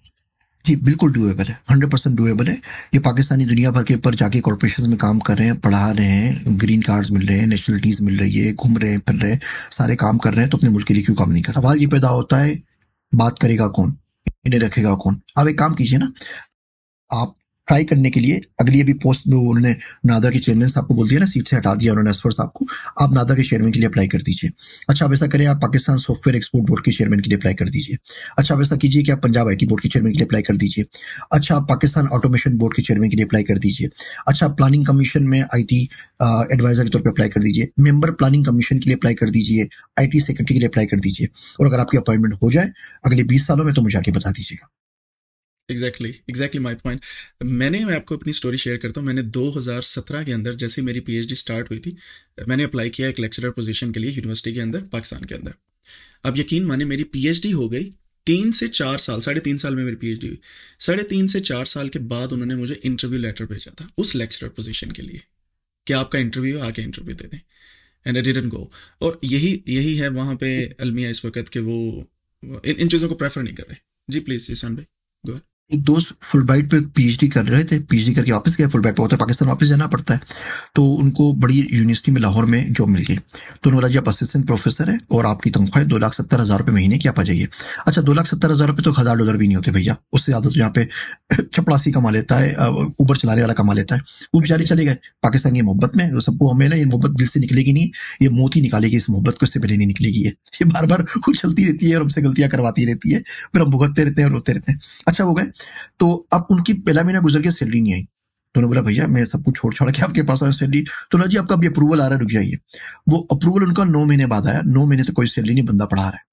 जी बिल्कुल डुएबल है हंड्रेड परसेंट डुएबल है ये पाकिस्तानी दुनिया भर के ऊपर जाके कॉरपोरेशन में काम कर रहे हैं पढ़ा रहे हैं ग्रीन कार्ड्स मिल रहे हैं नेशनलिटीज मिल रही है घूम रहे हैं फिर रहे हैं सारे काम कर रहे हैं तो अपने मुल्क के लिए क्यों काम नहीं कर सवाल ये पैदा होता है बात करेगा कौन इन्हें रखेगा कौन आप एक काम कीजिए ना आप ट्राई करने के लिए अगली अभी पोस्ट में उन्होंने नादा के चेयरमैन साहब को बोल दिया ना सीट से हटा दिया उन्होंने असफर साहब को आप नादा के चेयरमैन के लिए अप्लाई कर दीजिए अच्छा आप ऐसा करें आप पाकिस्तान सॉफ्टवेयर एक्सपोर्ट बोर्ड के चेयरमैन के लिए अप्लाई कर दीजिए अच्छा आप ऐसा कीजिए कि आप पंजाब आई बोर्ड के चेयरमैन के लिए अप्लाई कर दीजिए अच्छा आप पाकिस्तान ऑटोमेशन बोर्ड के चेयरमैन के लिए अप्लाई कर दीजिए अच्छा प्लानिंग कमीशन में आई एडवाइजर के तौर पर अप्लाई कर दीजिए मेंबर प्लानिंग कमीशन के लिए अप्लाई कर दीजिए आई सेक्रेटरी के लिए अप्लाई कर दीजिए और अगर आपकी अपॉइंटमेंट हो जाए अगले बीस सालों में तो मुझे आके बता दीजिएगा एग्जैक्टली एग्जैक्टली माई पॉइंट मैंने मैं आपको अपनी स्टोरी शेयर करता हूँ मैंने 2017 के अंदर जैसे मेरी पीएचडी स्टार्ट हुई थी मैंने अप्लाई किया एक लेक्चरर पोजीशन के लिए यूनिवर्सिटी के अंदर पाकिस्तान के अंदर अब यकीन माने मेरी पीएचडी हो गई तीन से चार साल साढ़े तीन साल में मेरी पीएचडी हुई साढ़े तीन से चार साल के बाद उन्होंने मुझे इंटरव्यू लेटर भेजा था उस लेक्चरर पोजीशन के लिए कि आपका इंटरव्यू आके इंटरव्यू दे दें एंड आई डिडन गो और यही यही है वहाँ पे अलमिया इस वक्त के वो इन इन चीज़ों को प्रेफर नहीं कर रहे जी प्लीज़ ईसान भाई गो एक दोस्त पी पे पीएचडी कर रहे थे पीएचडी करके वापस गया फुलबाइट पे होता तो है पाकिस्तान वापस जाना पड़ता है तो उनको बड़ी यूनिवर्सिटी में लाहौर में जॉब मिल गई तो उन्होंने बोला जी आप असिस्टेंट प्रोफेसर है और आपकी तनख्वाह दो लाख सत्तर हज़ार रुपये महीने की आप आ जाइए अच्छा दो लाख सत्तर हज़ार रुपये तो हज़ार डॉलर भी नहीं होते भैया उससे ज़्यादा तो यहाँ पे चपड़ासी कमा लेता है ऊबर चलाने वाला कमा लेता है वो बेचारे चले गए पाकिस्तान की मोहब्बत में वो तो सबको हमें ना ये मोहब्बत दिल से निकलेगी नहीं ये मौत ही निकालेगी इस मोहब्बत को इससे पहले नहीं निकलेगी ये ये बार बार उछलती रहती है और हमसे गलतियाँ करवाती रहती है फिर हम भुगतते रहते हैं और रोते रहते हैं अच्छा वो गए तो अब उनकी पहला महीना गुजर गया सैलरी नहीं आई उन्होंने बोला भैया मैं सब कुछ छोड़ छोड़ के आपके पास आया सैलरी तो ना जी आपका अभी अप्रूवल आ रहा है रुक जाइए वो अप्रूवल उनका नौ महीने बाद आया नौ महीने से कोई सैलरी नहीं बंदा पढ़ा रहा है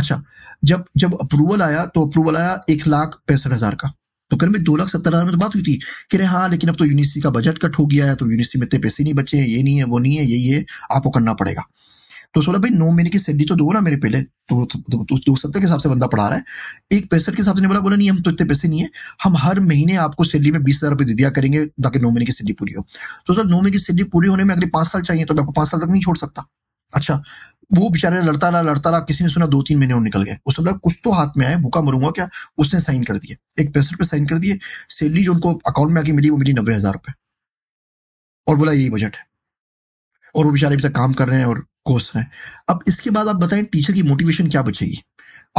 अच्छा जब जब अप्रूवल आया तो अप्रूवल आया एक लाख पैंसठ हजार का तो कर में दो लाख सत्तर हजार में तो बात हुई थी कि रहे हाँ लेकिन अब तो यूनिवर्सिटी का बजट कट हो गया है तो यूनिवर्सिटी में इतने पैसे नहीं बचे हैं ये नहीं है वो नहीं है यही है आपको करना पड़ेगा तो सोलह बोला भाई नौ महीने की सैलरी तो दो ना मेरे पहले तो, तो, तो, तो, तो सत्तर के हिसाब से बंदा पढ़ा रहा है एक पैसठ के हिसाब से बोला बोला नहीं हम तो इतने पैसे नहीं है हम हर महीने आपको सैलरी में बीस हजार रुपये दे दिया करेंगे ताकि नौ महीने की सैलरी पूरी हो तो सर नौ महीने की सैलरी पूरी होने में अगले पांच साल चाहिए तो मैं आपको पांच साल तक नहीं छोड़ सकता अच्छा वो बेचारे लड़ता रहा लड़ता रहा किसी ने सुना दो तीन महीने और निकल गए उसने बोला कुछ तो हाथ में आए भूखा मरूंगा क्या उसने साइन कर दिए एक पैसठ पे साइन कर दिए सैलरी जो उनको अकाउंट में आके मिली वो मिली नब्बे हजार रुपए और बोला यही बजट है और वो बेचारे अभी तक काम कर रहे हैं और रहे हैं अब इसके बाद आप बताएं टीचर की मोटिवेशन क्या बचेगी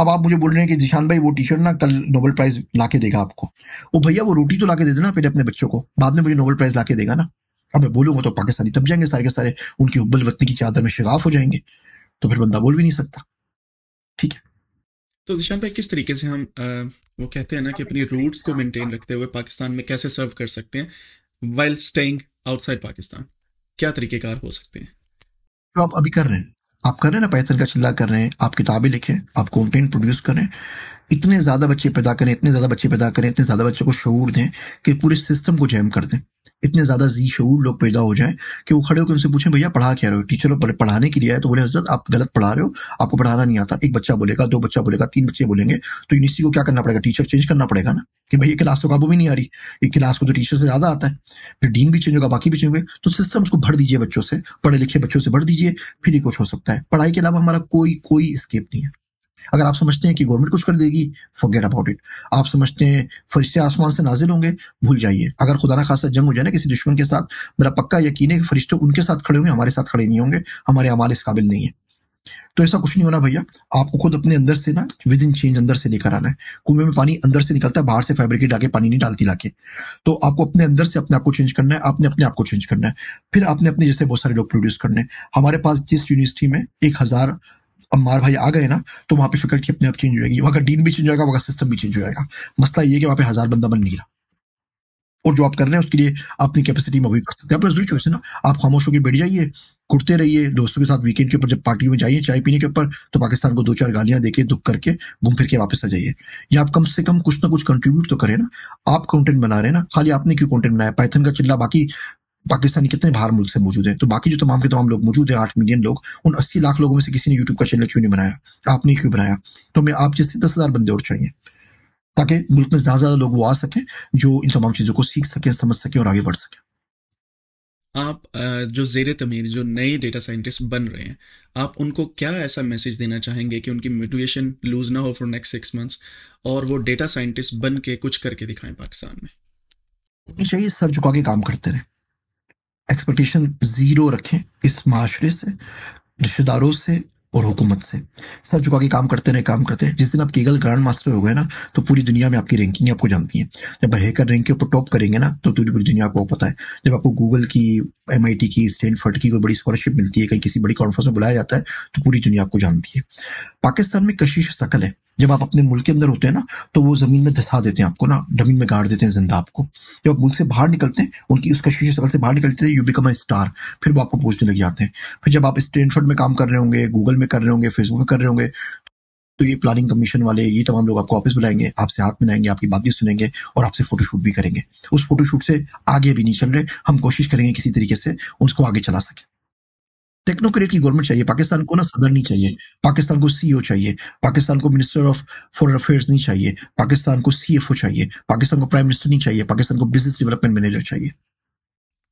अब आप मुझे बोल रहे हैं कि जिशान भाई वो टीचर ना कल नोबल प्राइज ला के देगा आपको वो भैया वो रोटी तो ला के दे देना फिर अपने बच्चों को बाद में मुझे नोबल प्राइज ला के देगा ना अब मैं बोलूंगा तो पाकिस्तानी तब जाएंगे सारे के सारे उनकी उब्बल वतनी की चादर में शिगाफ हो जाएंगे तो फिर बंदा बोल भी नहीं सकता ठीक है तो जिशान भाई किस तरीके से हम आ, वो कहते हैं ना कि अपनी रूट्स को मेंटेन रखते हुए पाकिस्तान में कैसे सर्व कर सकते हैं वेल स्टेइंग आउटसाइड पाकिस्तान क्या तरीकेकार हो सकते हैं जो आप अभी कर रहे हैं आप कर रहे हैं ना पैसन का चिल्ला कर रहे हैं आप किताबें लिखें आप कंटेंट प्रोड्यूस करें इतने ज़्यादा बच्चे पैदा करें इतने ज़्यादा बच्चे पैदा करें इतने ज़्यादा बच्चों को शूर दें कि पूरे सिस्टम को जैम कर दें इतने ज़्यादा जी शूर लोग पैदा हो जाएं कि वो खड़े होकर उनसे पूछें भैया पढ़ा क्या रहे हो टीचर पढ़ाने के लिए आए तो बोले हजरत आप गलत पढ़ा रहे हो आपको पढ़ाना नहीं आता एक बच्चा बोलेगा दो बच्चा बोलेगा तीन बच्चे बोलेंगे तो इसी को क्या करना पड़ेगा टीचर चेंज करना पड़ेगा ना कि भाई ये क्लास तो काबू भी नहीं आ रही एक क्लास को तो टीचर से ज़्यादा आता है फिर डीन भी चेंज होगा बाकी भी चेंज होंगे तो सिस्टम को भर दीजिए बच्चों से पढ़े लिखे बच्चों से भर दीजिए फिर ही कुछ हो सकता है पढ़ाई के अलावा हमारा कोई कोई स्केप नहीं है अगर आप समझते हैं कि गवर्नमेंट कुछ कर देगी फॉरगेट अबाउट इट आप समझते हैं फरिश्ते आसमान से नाजिल होंगे भूल जाइए अगर खुदा ना खासा जंग हो जाए ना किसी दुश्मन के साथ मेरा पक्का यकीन है कि फरिश्ते उनके साथ खड़े होंगे हमारे साथ खड़े नहीं होंगे हमारे अमाल इस काबिल नहीं है तो ऐसा कुछ नहीं होना भैया आपको खुद अपने अंदर से ना विद इन चेंज अंदर से लेकर आना है कुएं में पानी अंदर से निकलता है बाहर से फैब्रिकेट आके पानी नहीं डालती लाके तो आपको अपने अंदर से अपने आप को चेंज करना है आपने अपने आप को चेंज करना है फिर आपने अपने जैसे बहुत सारे लोग प्रोड्यूस करने हमारे पास जिस यूनिवर्सिटी में एक हजार अम्मार भाई आ गए ना तो वहां पे फैकल्टी अपने आप चेंज हो जाएगी वहां का डीन भी चेंज हो जाएगा वहाँ का सिस्टम भी चेंज हो जाएगा मसला ये है कि वहाँ पे हज़ार बंदा बन नहीं रहा और जो आप कर रहे हैं उसके लिए अपनी कैपेसिटी में वही कर सकते हैं है ना आप खामोश होकर बैठ जाइए कुर्ते रहिए दोस्तों के साथ वीकेंड के ऊपर जब पार्टी में जाइए चाय पीने के ऊपर तो पाकिस्तान को दो चार गालियां देके दुख करके घूम फिर के वापस आ जाइए या आप कम से कम कुछ ना कुछ कंट्रीब्यूट तो करें ना आप कंटेंट बना रहे हैं ना खाली आपने क्यों कंटेंट बनाया पाइथन का चिल्ला बाकी पाकिस्तानी कितने बाहर मुल्क से मौजूद है तो बाकी जो तमाम के तमाम लोग मौजूद है आठ मिलियन लोग उन अस्सी लाख लोगों में से किसी ने यूट्यूब का चैनल क्यों नहीं बनाया आपने क्यों बनाया तो मैं आप जैसे दस हज़ार बंदे और चाहिए ताकि मुल्क में ज़्यादा ज़्यादा लोग वो आ सकें जो इन तमाम चीज़ों को सीख सकें समझ सकें और आगे बढ़ सकें आप जो जेर तमीर जो नए डेटा साइंटिस्ट बन रहे हैं आप उनको क्या ऐसा मैसेज देना चाहेंगे कि उनकी मोटिवेशन लूज ना हो फॉर नेक्स्ट सिक्स मंथ्स और वो डेटा साइंटिस्ट बन के कुछ करके दिखाएं पाकिस्तान में चाहिए सर झुका के काम करते रहे एक्सपेक्टेशन ज़ीरो रखें इस माशरे से रिश्तेदारों से और हुकूमत से सर झुका के काम करते रहे काम करते रहे जिस दिन आप केगल ग्रांड मास्टर हो गए ना तो पूरी दुनिया में आपकी रैंकिंग आपको जानती है जब हैकर रैंक के ऊपर टॉप करेंगे ना तो पूरी पूरी दुनिया आपको पता है जब आपको गूगल की एम की स्टैनफर्ड की कोई बड़ी स्कॉलरशिप मिलती है कहीं किसी बड़ी कॉन्फ्रेंस में बुलाया जाता है तो पूरी दुनिया आपको जानती है पाकिस्तान में कशिश सकल है जब आप अपने मुल्क के अंदर होते हैं ना तो वो ज़मीन में धसा देते हैं आपको ना जमीन में गाड़ देते हैं जिंदा आपको जब आप मुल्क से बाहर निकलते हैं उनकी उस कशिश शक्ल से बाहर निकलते हैं यू बिकम अ स्टार फिर वो आपको पूछने लग जाते हैं फिर जब आप स्टैनफर्ड में काम कर रहे होंगे गूगल में कर रहे होंगे फेसबुक में कर रहे होंगे तो ये प्लानिंग कमीशन वाले ये तमाम लोग आपको ऑफिस बुलाएंगे आपसे हाथ मिलाएंगे आपकी बातें सुनेंगे और आपसे फोटोशूट भी करेंगे उस फोटोशूट से आगे भी नहीं चल रहे हम कोशिश करेंगे किसी तरीके से उसको आगे चला सकें टेक्नोक्रेट की गवर्नमेंट चाहिए पाकिस्तान को ना सदर नहीं चाहिए पाकिस्तान को सीईओ e चाहिए पाकिस्तान को मिनिस्टर ऑफ फॉरन अफेयर्स नहीं चाहिए पाकिस्तान को सीएफओ चाहिए पाकिस्तान को प्राइम मिनिस्टर नहीं चाहिए पाकिस्तान को बिजनेस डेवलपमेंट मैनेजर चाहिए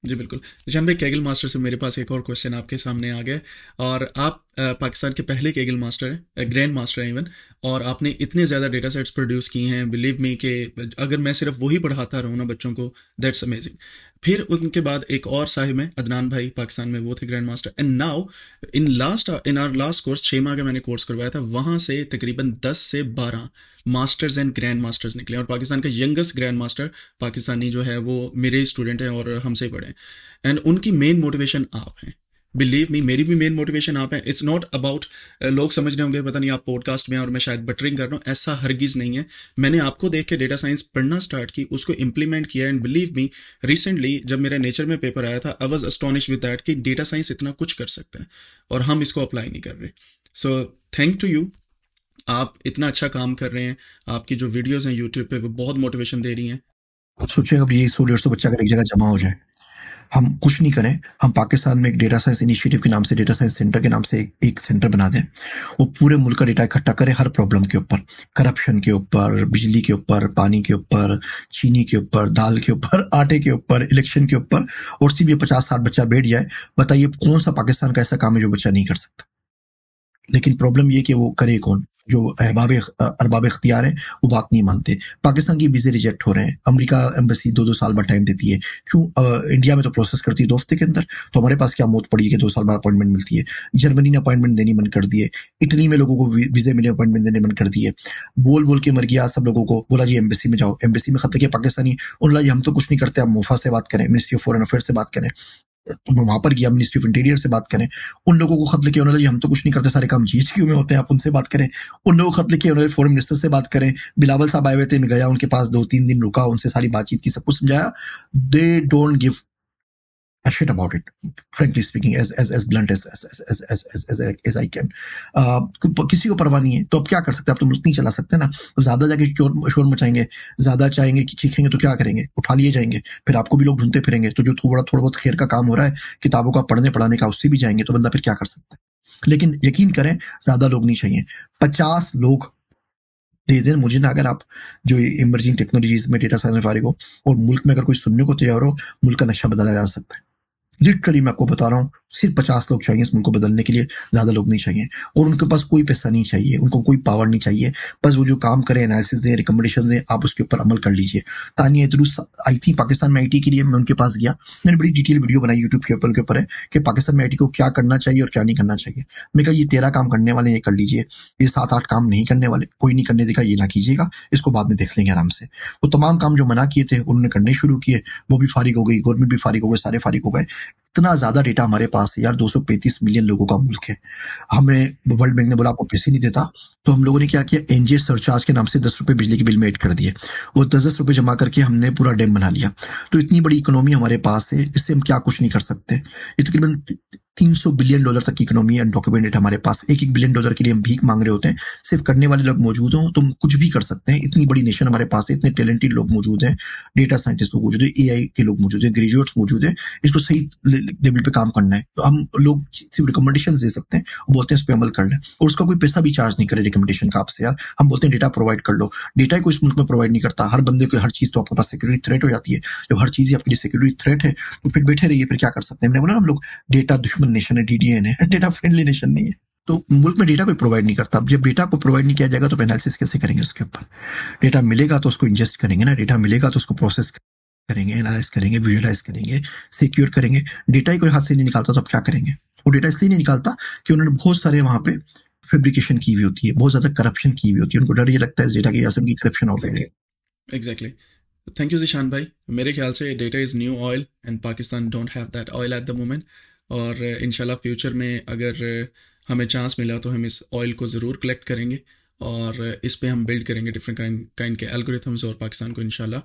जी बिल्कुल निशान भाई कैगल मास्टर से मेरे पास एक और क्वेश्चन आपके सामने आ गया और आप पाकिस्तान के पहले कैगल मास्टर हैं ग्रैंड मास्टर हैं इवन और आपने इतने ज़्यादा डेटा सेट्स प्रोड्यूस किए हैं बिलीव मी कि अगर मैं सिर्फ वही पढ़ाता रहूँ ना बच्चों को दैट्स अमेजिंग फिर उनके बाद एक और साहिब है अदनान भाई पाकिस्तान में वो थे grand master and now in last in our last course छः माह का मैंने कोर्स करवाया था वहाँ से तकरीबन दस से बारह मास्टर्स एंड ग्रैंड मास्टर्स निकले और पाकिस्तान का यंगेस्ट ग्रैंड मास्टर पाकिस्तानी जो है वो मेरे स्टूडेंट हैं और हमसे पढ़े हैं एंड उनकी मेन मोटिवेशन आप हैं बिलीव मी मेरी भी मेन मोटिवेशन आप है इट्स नॉट अबाउट लोग समझ रहे होंगे पता नहीं आप पॉडकास्ट में और मैं शायद बटरिंग कर रहा हूँ ऐसा हरगिज नहीं है मैंने आपको देख के डेटा साइंस पढ़ना स्टार्ट की उसको इंप्लीमेंट किया एंड बिलीव मी रिसेंटली जब मेरा नेचर में पेपर आया था I was astonish with that कि डेटा साइंस इतना कुछ कर सकते हैं और हम इसको अप्लाई नहीं कर रहे सो थैंक टू यू आप इतना अच्छा काम कर रहे हैं आपकी जो वीडियोज हैं यूट्यूब पे वो बहुत मोटिवेशन दे रही हैं आप सोचें अब ये सौ डेढ़ सौ बच्चा अगर एक जगह जमा हो जाए हम कुछ नहीं करें हम पाकिस्तान में एक डेटा साइंस इनिशिएटिव के नाम से डेटा साइंस सेंटर के नाम से एक, एक सेंटर बना दें वो पूरे मुल्क का डेटा इकट्ठा करें हर प्रॉब्लम के ऊपर करप्शन के ऊपर बिजली के ऊपर पानी के ऊपर चीनी के ऊपर दाल के ऊपर आटे के ऊपर इलेक्शन के ऊपर और सी भी पचास साठ बच्चा बैठ जाए बताइए कौन सा पाकिस्तान का ऐसा काम है जो बच्चा नहीं कर सकता लेकिन प्रॉब्लम ये कि वो करे कौन जो अहबाब अरबाब अख्तियार हैं वो बात नहीं मानते पाकिस्तान की वीज़े रिजेक्ट हो रहे हैं अमेरिका एम्बेसी दो दो साल बाद टाइम देती है क्यों इंडिया में तो प्रोसेस करती है दो हफ्ते के अंदर तो हमारे पास क्या मौत पड़ी है कि दो साल बाद अपॉइंटमेंट मिलती है जर्मनी ने अपॉइंटमेंट देनी मन कर दी है इटली में लोगों को वीज़े मिले अपॉइंटमेंट देने मन कर दिए बोल बोल के मर गया सब लोगों को बोला जी एम्बेसी में जाओ एम्बेसी में खत्म किया पाकिस्तानी उन हम तो कुछ नहीं करते आप मुफा से बात करें मिनिस्ट्री ऑफ फॉरन अफेयर से बात करें वहां पर गया मिनिस्ट्री ऑफ इंटीरियर से बात करें उन लोगों को खत लिखे उन्होंने हम तो कुछ नहीं करते सारे काम क्यों में होते हैं आप उनसे बात करें उन लोगों को खत लिखे उन्होंने फॉरन मिनिस्टर से बात करें बिलावल साहब आए हुए थे मैं गया उनके पास दो तीन दिन रुका उनसे सारी बातचीत की सब कुछ समझाया they don't give passionate about it, frankly speaking, as as as blunt as as as as as as, as I can. Uh, किसी को परवाह नहीं है तो आप क्या कर सकते हैं आप तो मुल्क नहीं चला सकते ना ज्यादा जाके शोर शोर मचाएंगे ज्यादा चाहेंगे कि चीखेंगे तो क्या करेंगे उठा लिए जाएंगे फिर आपको भी लोग ढूंढते फिरेंगे तो जो थोड़ा थोड़ा बहुत खेर का काम हो रहा है किताबों का पढ़ने पढ़ाने का उससे भी जाएंगे तो बंदा फिर क्या कर सकता है लेकिन यकीन करें ज्यादा लोग नहीं चाहिए पचास लोग दे दें मुझे ना अगर आप जो इमर्जिंग टेक्नोलॉजीज में डेटा साइंस में फारिग हो और मुल्क में अगर कोई सुनने को तैयार हो मुल्क का नशा बदला जा सकता है लिटरली मैं आपको बता रहा हूँ सिर्फ पचास लोग चाहिए मुल्क को बदलने के लिए ज़्यादा लोग नहीं चाहिए और उनके पास कोई पैसा नहीं चाहिए उनको कोई पावर नहीं चाहिए बस वो जो काम करें एनालिसिस दें रिकमेंडेशन दें आप उसके ऊपर अमल कर लीजिए तानिया दुरुस्त आई थी पाकिस्तान में आई के लिए मैं उनके पास गया मैंने बड़ी डिटेल वीडियो बनाई यूट्यूब के ऊपर के ऊपर है कि पाकिस्तान में आई को क्या करना चाहिए और क्या नहीं करना चाहिए मैं कहा ये तेरह काम करने वाले ये कर लीजिए ये सात आठ काम नहीं करने वाले कोई नहीं करने देगा ये ना कीजिएगा इसको बाद में देख लेंगे आराम से वो तमाम काम जो मना किए थे उन्होंने करने शुरू किए वो भी फारिग हो गई गवर्नमेंट भी फारिग हो गए सारे फारिग हो गए इतना ज़्यादा डेटा हमारे पास है यार 235 मिलियन लोगों का मुल्क है हमें वर्ल्ड बैंक ने बोला आपको पैसे नहीं देता तो हम लोगों ने क्या किया एन जी सरचार्ज के नाम से दस रुपये बिजली के बिल में एड कर दिए और दस दस रुपये जमा करके हमने पूरा डैम बना लिया तो इतनी बड़ी इकोनॉमी हमारे पास है इससे हम क्या कुछ नहीं कर सकते ये तकरीबन 300 बिलियन डॉलर तक की इकोनॉमी अनडॉक्यूमेंटेड हमारे पास एक एक बिलियन डॉलर के लिए हम भीख मांग रहे होते हैं सिर्फ करने वाले लोग मौजूद हों तो कुछ भी कर सकते हैं इतनी बड़ी नेशन हमारे पास है इतने टैलेंटेड लोग मौजूद हैं डेटा साइंटिस्ट लोग मौजूद है ए के लोग मौजूद हैं ग्रेजुएट्स मौजूद हैं इसको सही लेवल पे काम करना है तो हम लोग सिर्फ रिकमेंडेशन दे सकते हैं और बोलते हैं उस पर अमल कर लें और उसका कोई पैसा भी चार्ज नहीं करे रिकमेंडेशन का आपसे यार हम बोलते हैं डेटा प्रोवाइड कर लो डेटा को इस मुल्क में प्रोवाइड नहीं करता हर बंदे को हर चीज़ तो आपके पास सिक्योरिटी थ्रेट हो जाती है जब हर चीज़ आपके लिए सिक्योरिटी थ्रेट है तो फिर बैठे रहिए फिर क्या कर सकते हैं हमने बोला हम लोग डेटा दुश्मन रिलायबल नेशन है डीडीएन है डेटा फ्रेंडली नेशन नहीं है तो मुल्क में डेटा कोई प्रोवाइड नहीं करता जब डेटा को प्रोवाइड नहीं किया जाएगा तो एनालिसिस कैसे करेंगे उसके ऊपर डेटा मिलेगा तो उसको इंजेस्ट करेंगे ना डेटा मिलेगा तो उसको प्रोसेस करेंगे एनालाइज करेंगे विजुअलाइज करेंगे सिक्योर करेंगे डेटा ही कोई हाथ से नहीं निकालता तो आप क्या करेंगे वो डेटा इसलिए नहीं निकालता कि उन्होंने बहुत सारे वहाँ पे फेब्रिकेशन की हुई होती है बहुत ज्यादा करप्शन की हुई होती है उनको डर ये लगता है इस डेटा की वजह से उनकी करप्शन हो जाएगी एग्जैक्टली थैंक यू जिशान भाई मेरे ख्याल से data is new oil and Pakistan don't have that oil at the moment और इनशाला फ्यूचर में अगर हमें चांस मिला तो हम इस ऑयल को ज़रूर कलेक्ट करेंगे और इस पर हम बिल्ड करेंगे डिफरेंट काइंड काइंड के एल्गोरिथम्स और पाकिस्तान को इनशाला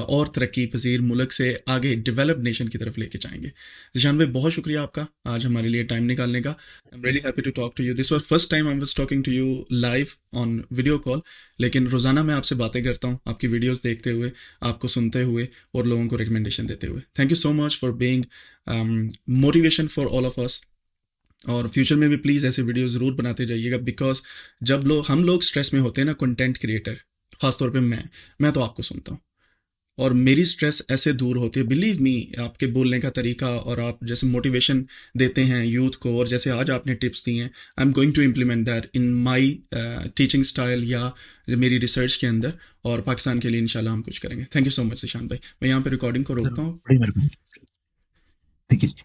और तरक्की पजीर मुल्क से आगे डेवलप्ड नेशन की तरफ लेके जाएंगे जिशान भाई बहुत शुक्रिया आपका आज हमारे लिए टाइम निकालने का I am really happy to talk to you this was first time I was talking to you live on video call लेकिन रोज़ाना मैं आपसे बातें करता हूँ आपकी वीडियोज़ देखते हुए आपको सुनते हुए और लोगों को रिकमेंडेशन देते हुए thank you so much for being motivation for all of us और फ्यूचर में भी प्लीज़ ऐसे वीडियो ज़रूर बनाते जाइएगा बिकॉज जब लोग हम लोग स्ट्रेस में होते हैं ना कंटेंट क्रिएटर खासतौर पे मैं मैं तो आपको सुनता हूँ और मेरी स्ट्रेस ऐसे दूर होती है बिलीव मी आपके बोलने का तरीका और आप जैसे मोटिवेशन देते हैं यूथ को और जैसे आज आपने टिप्स दी हैं I am going to implement that in my teaching style या मेरी रिसर्च के अंदर और पाकिस्तान के लिए इंशाल्लाह हम कुछ करेंगे thank you so much Ishan भाई मैं यहाँ पे रिकॉर्डिंग को रोकता हूँ değil.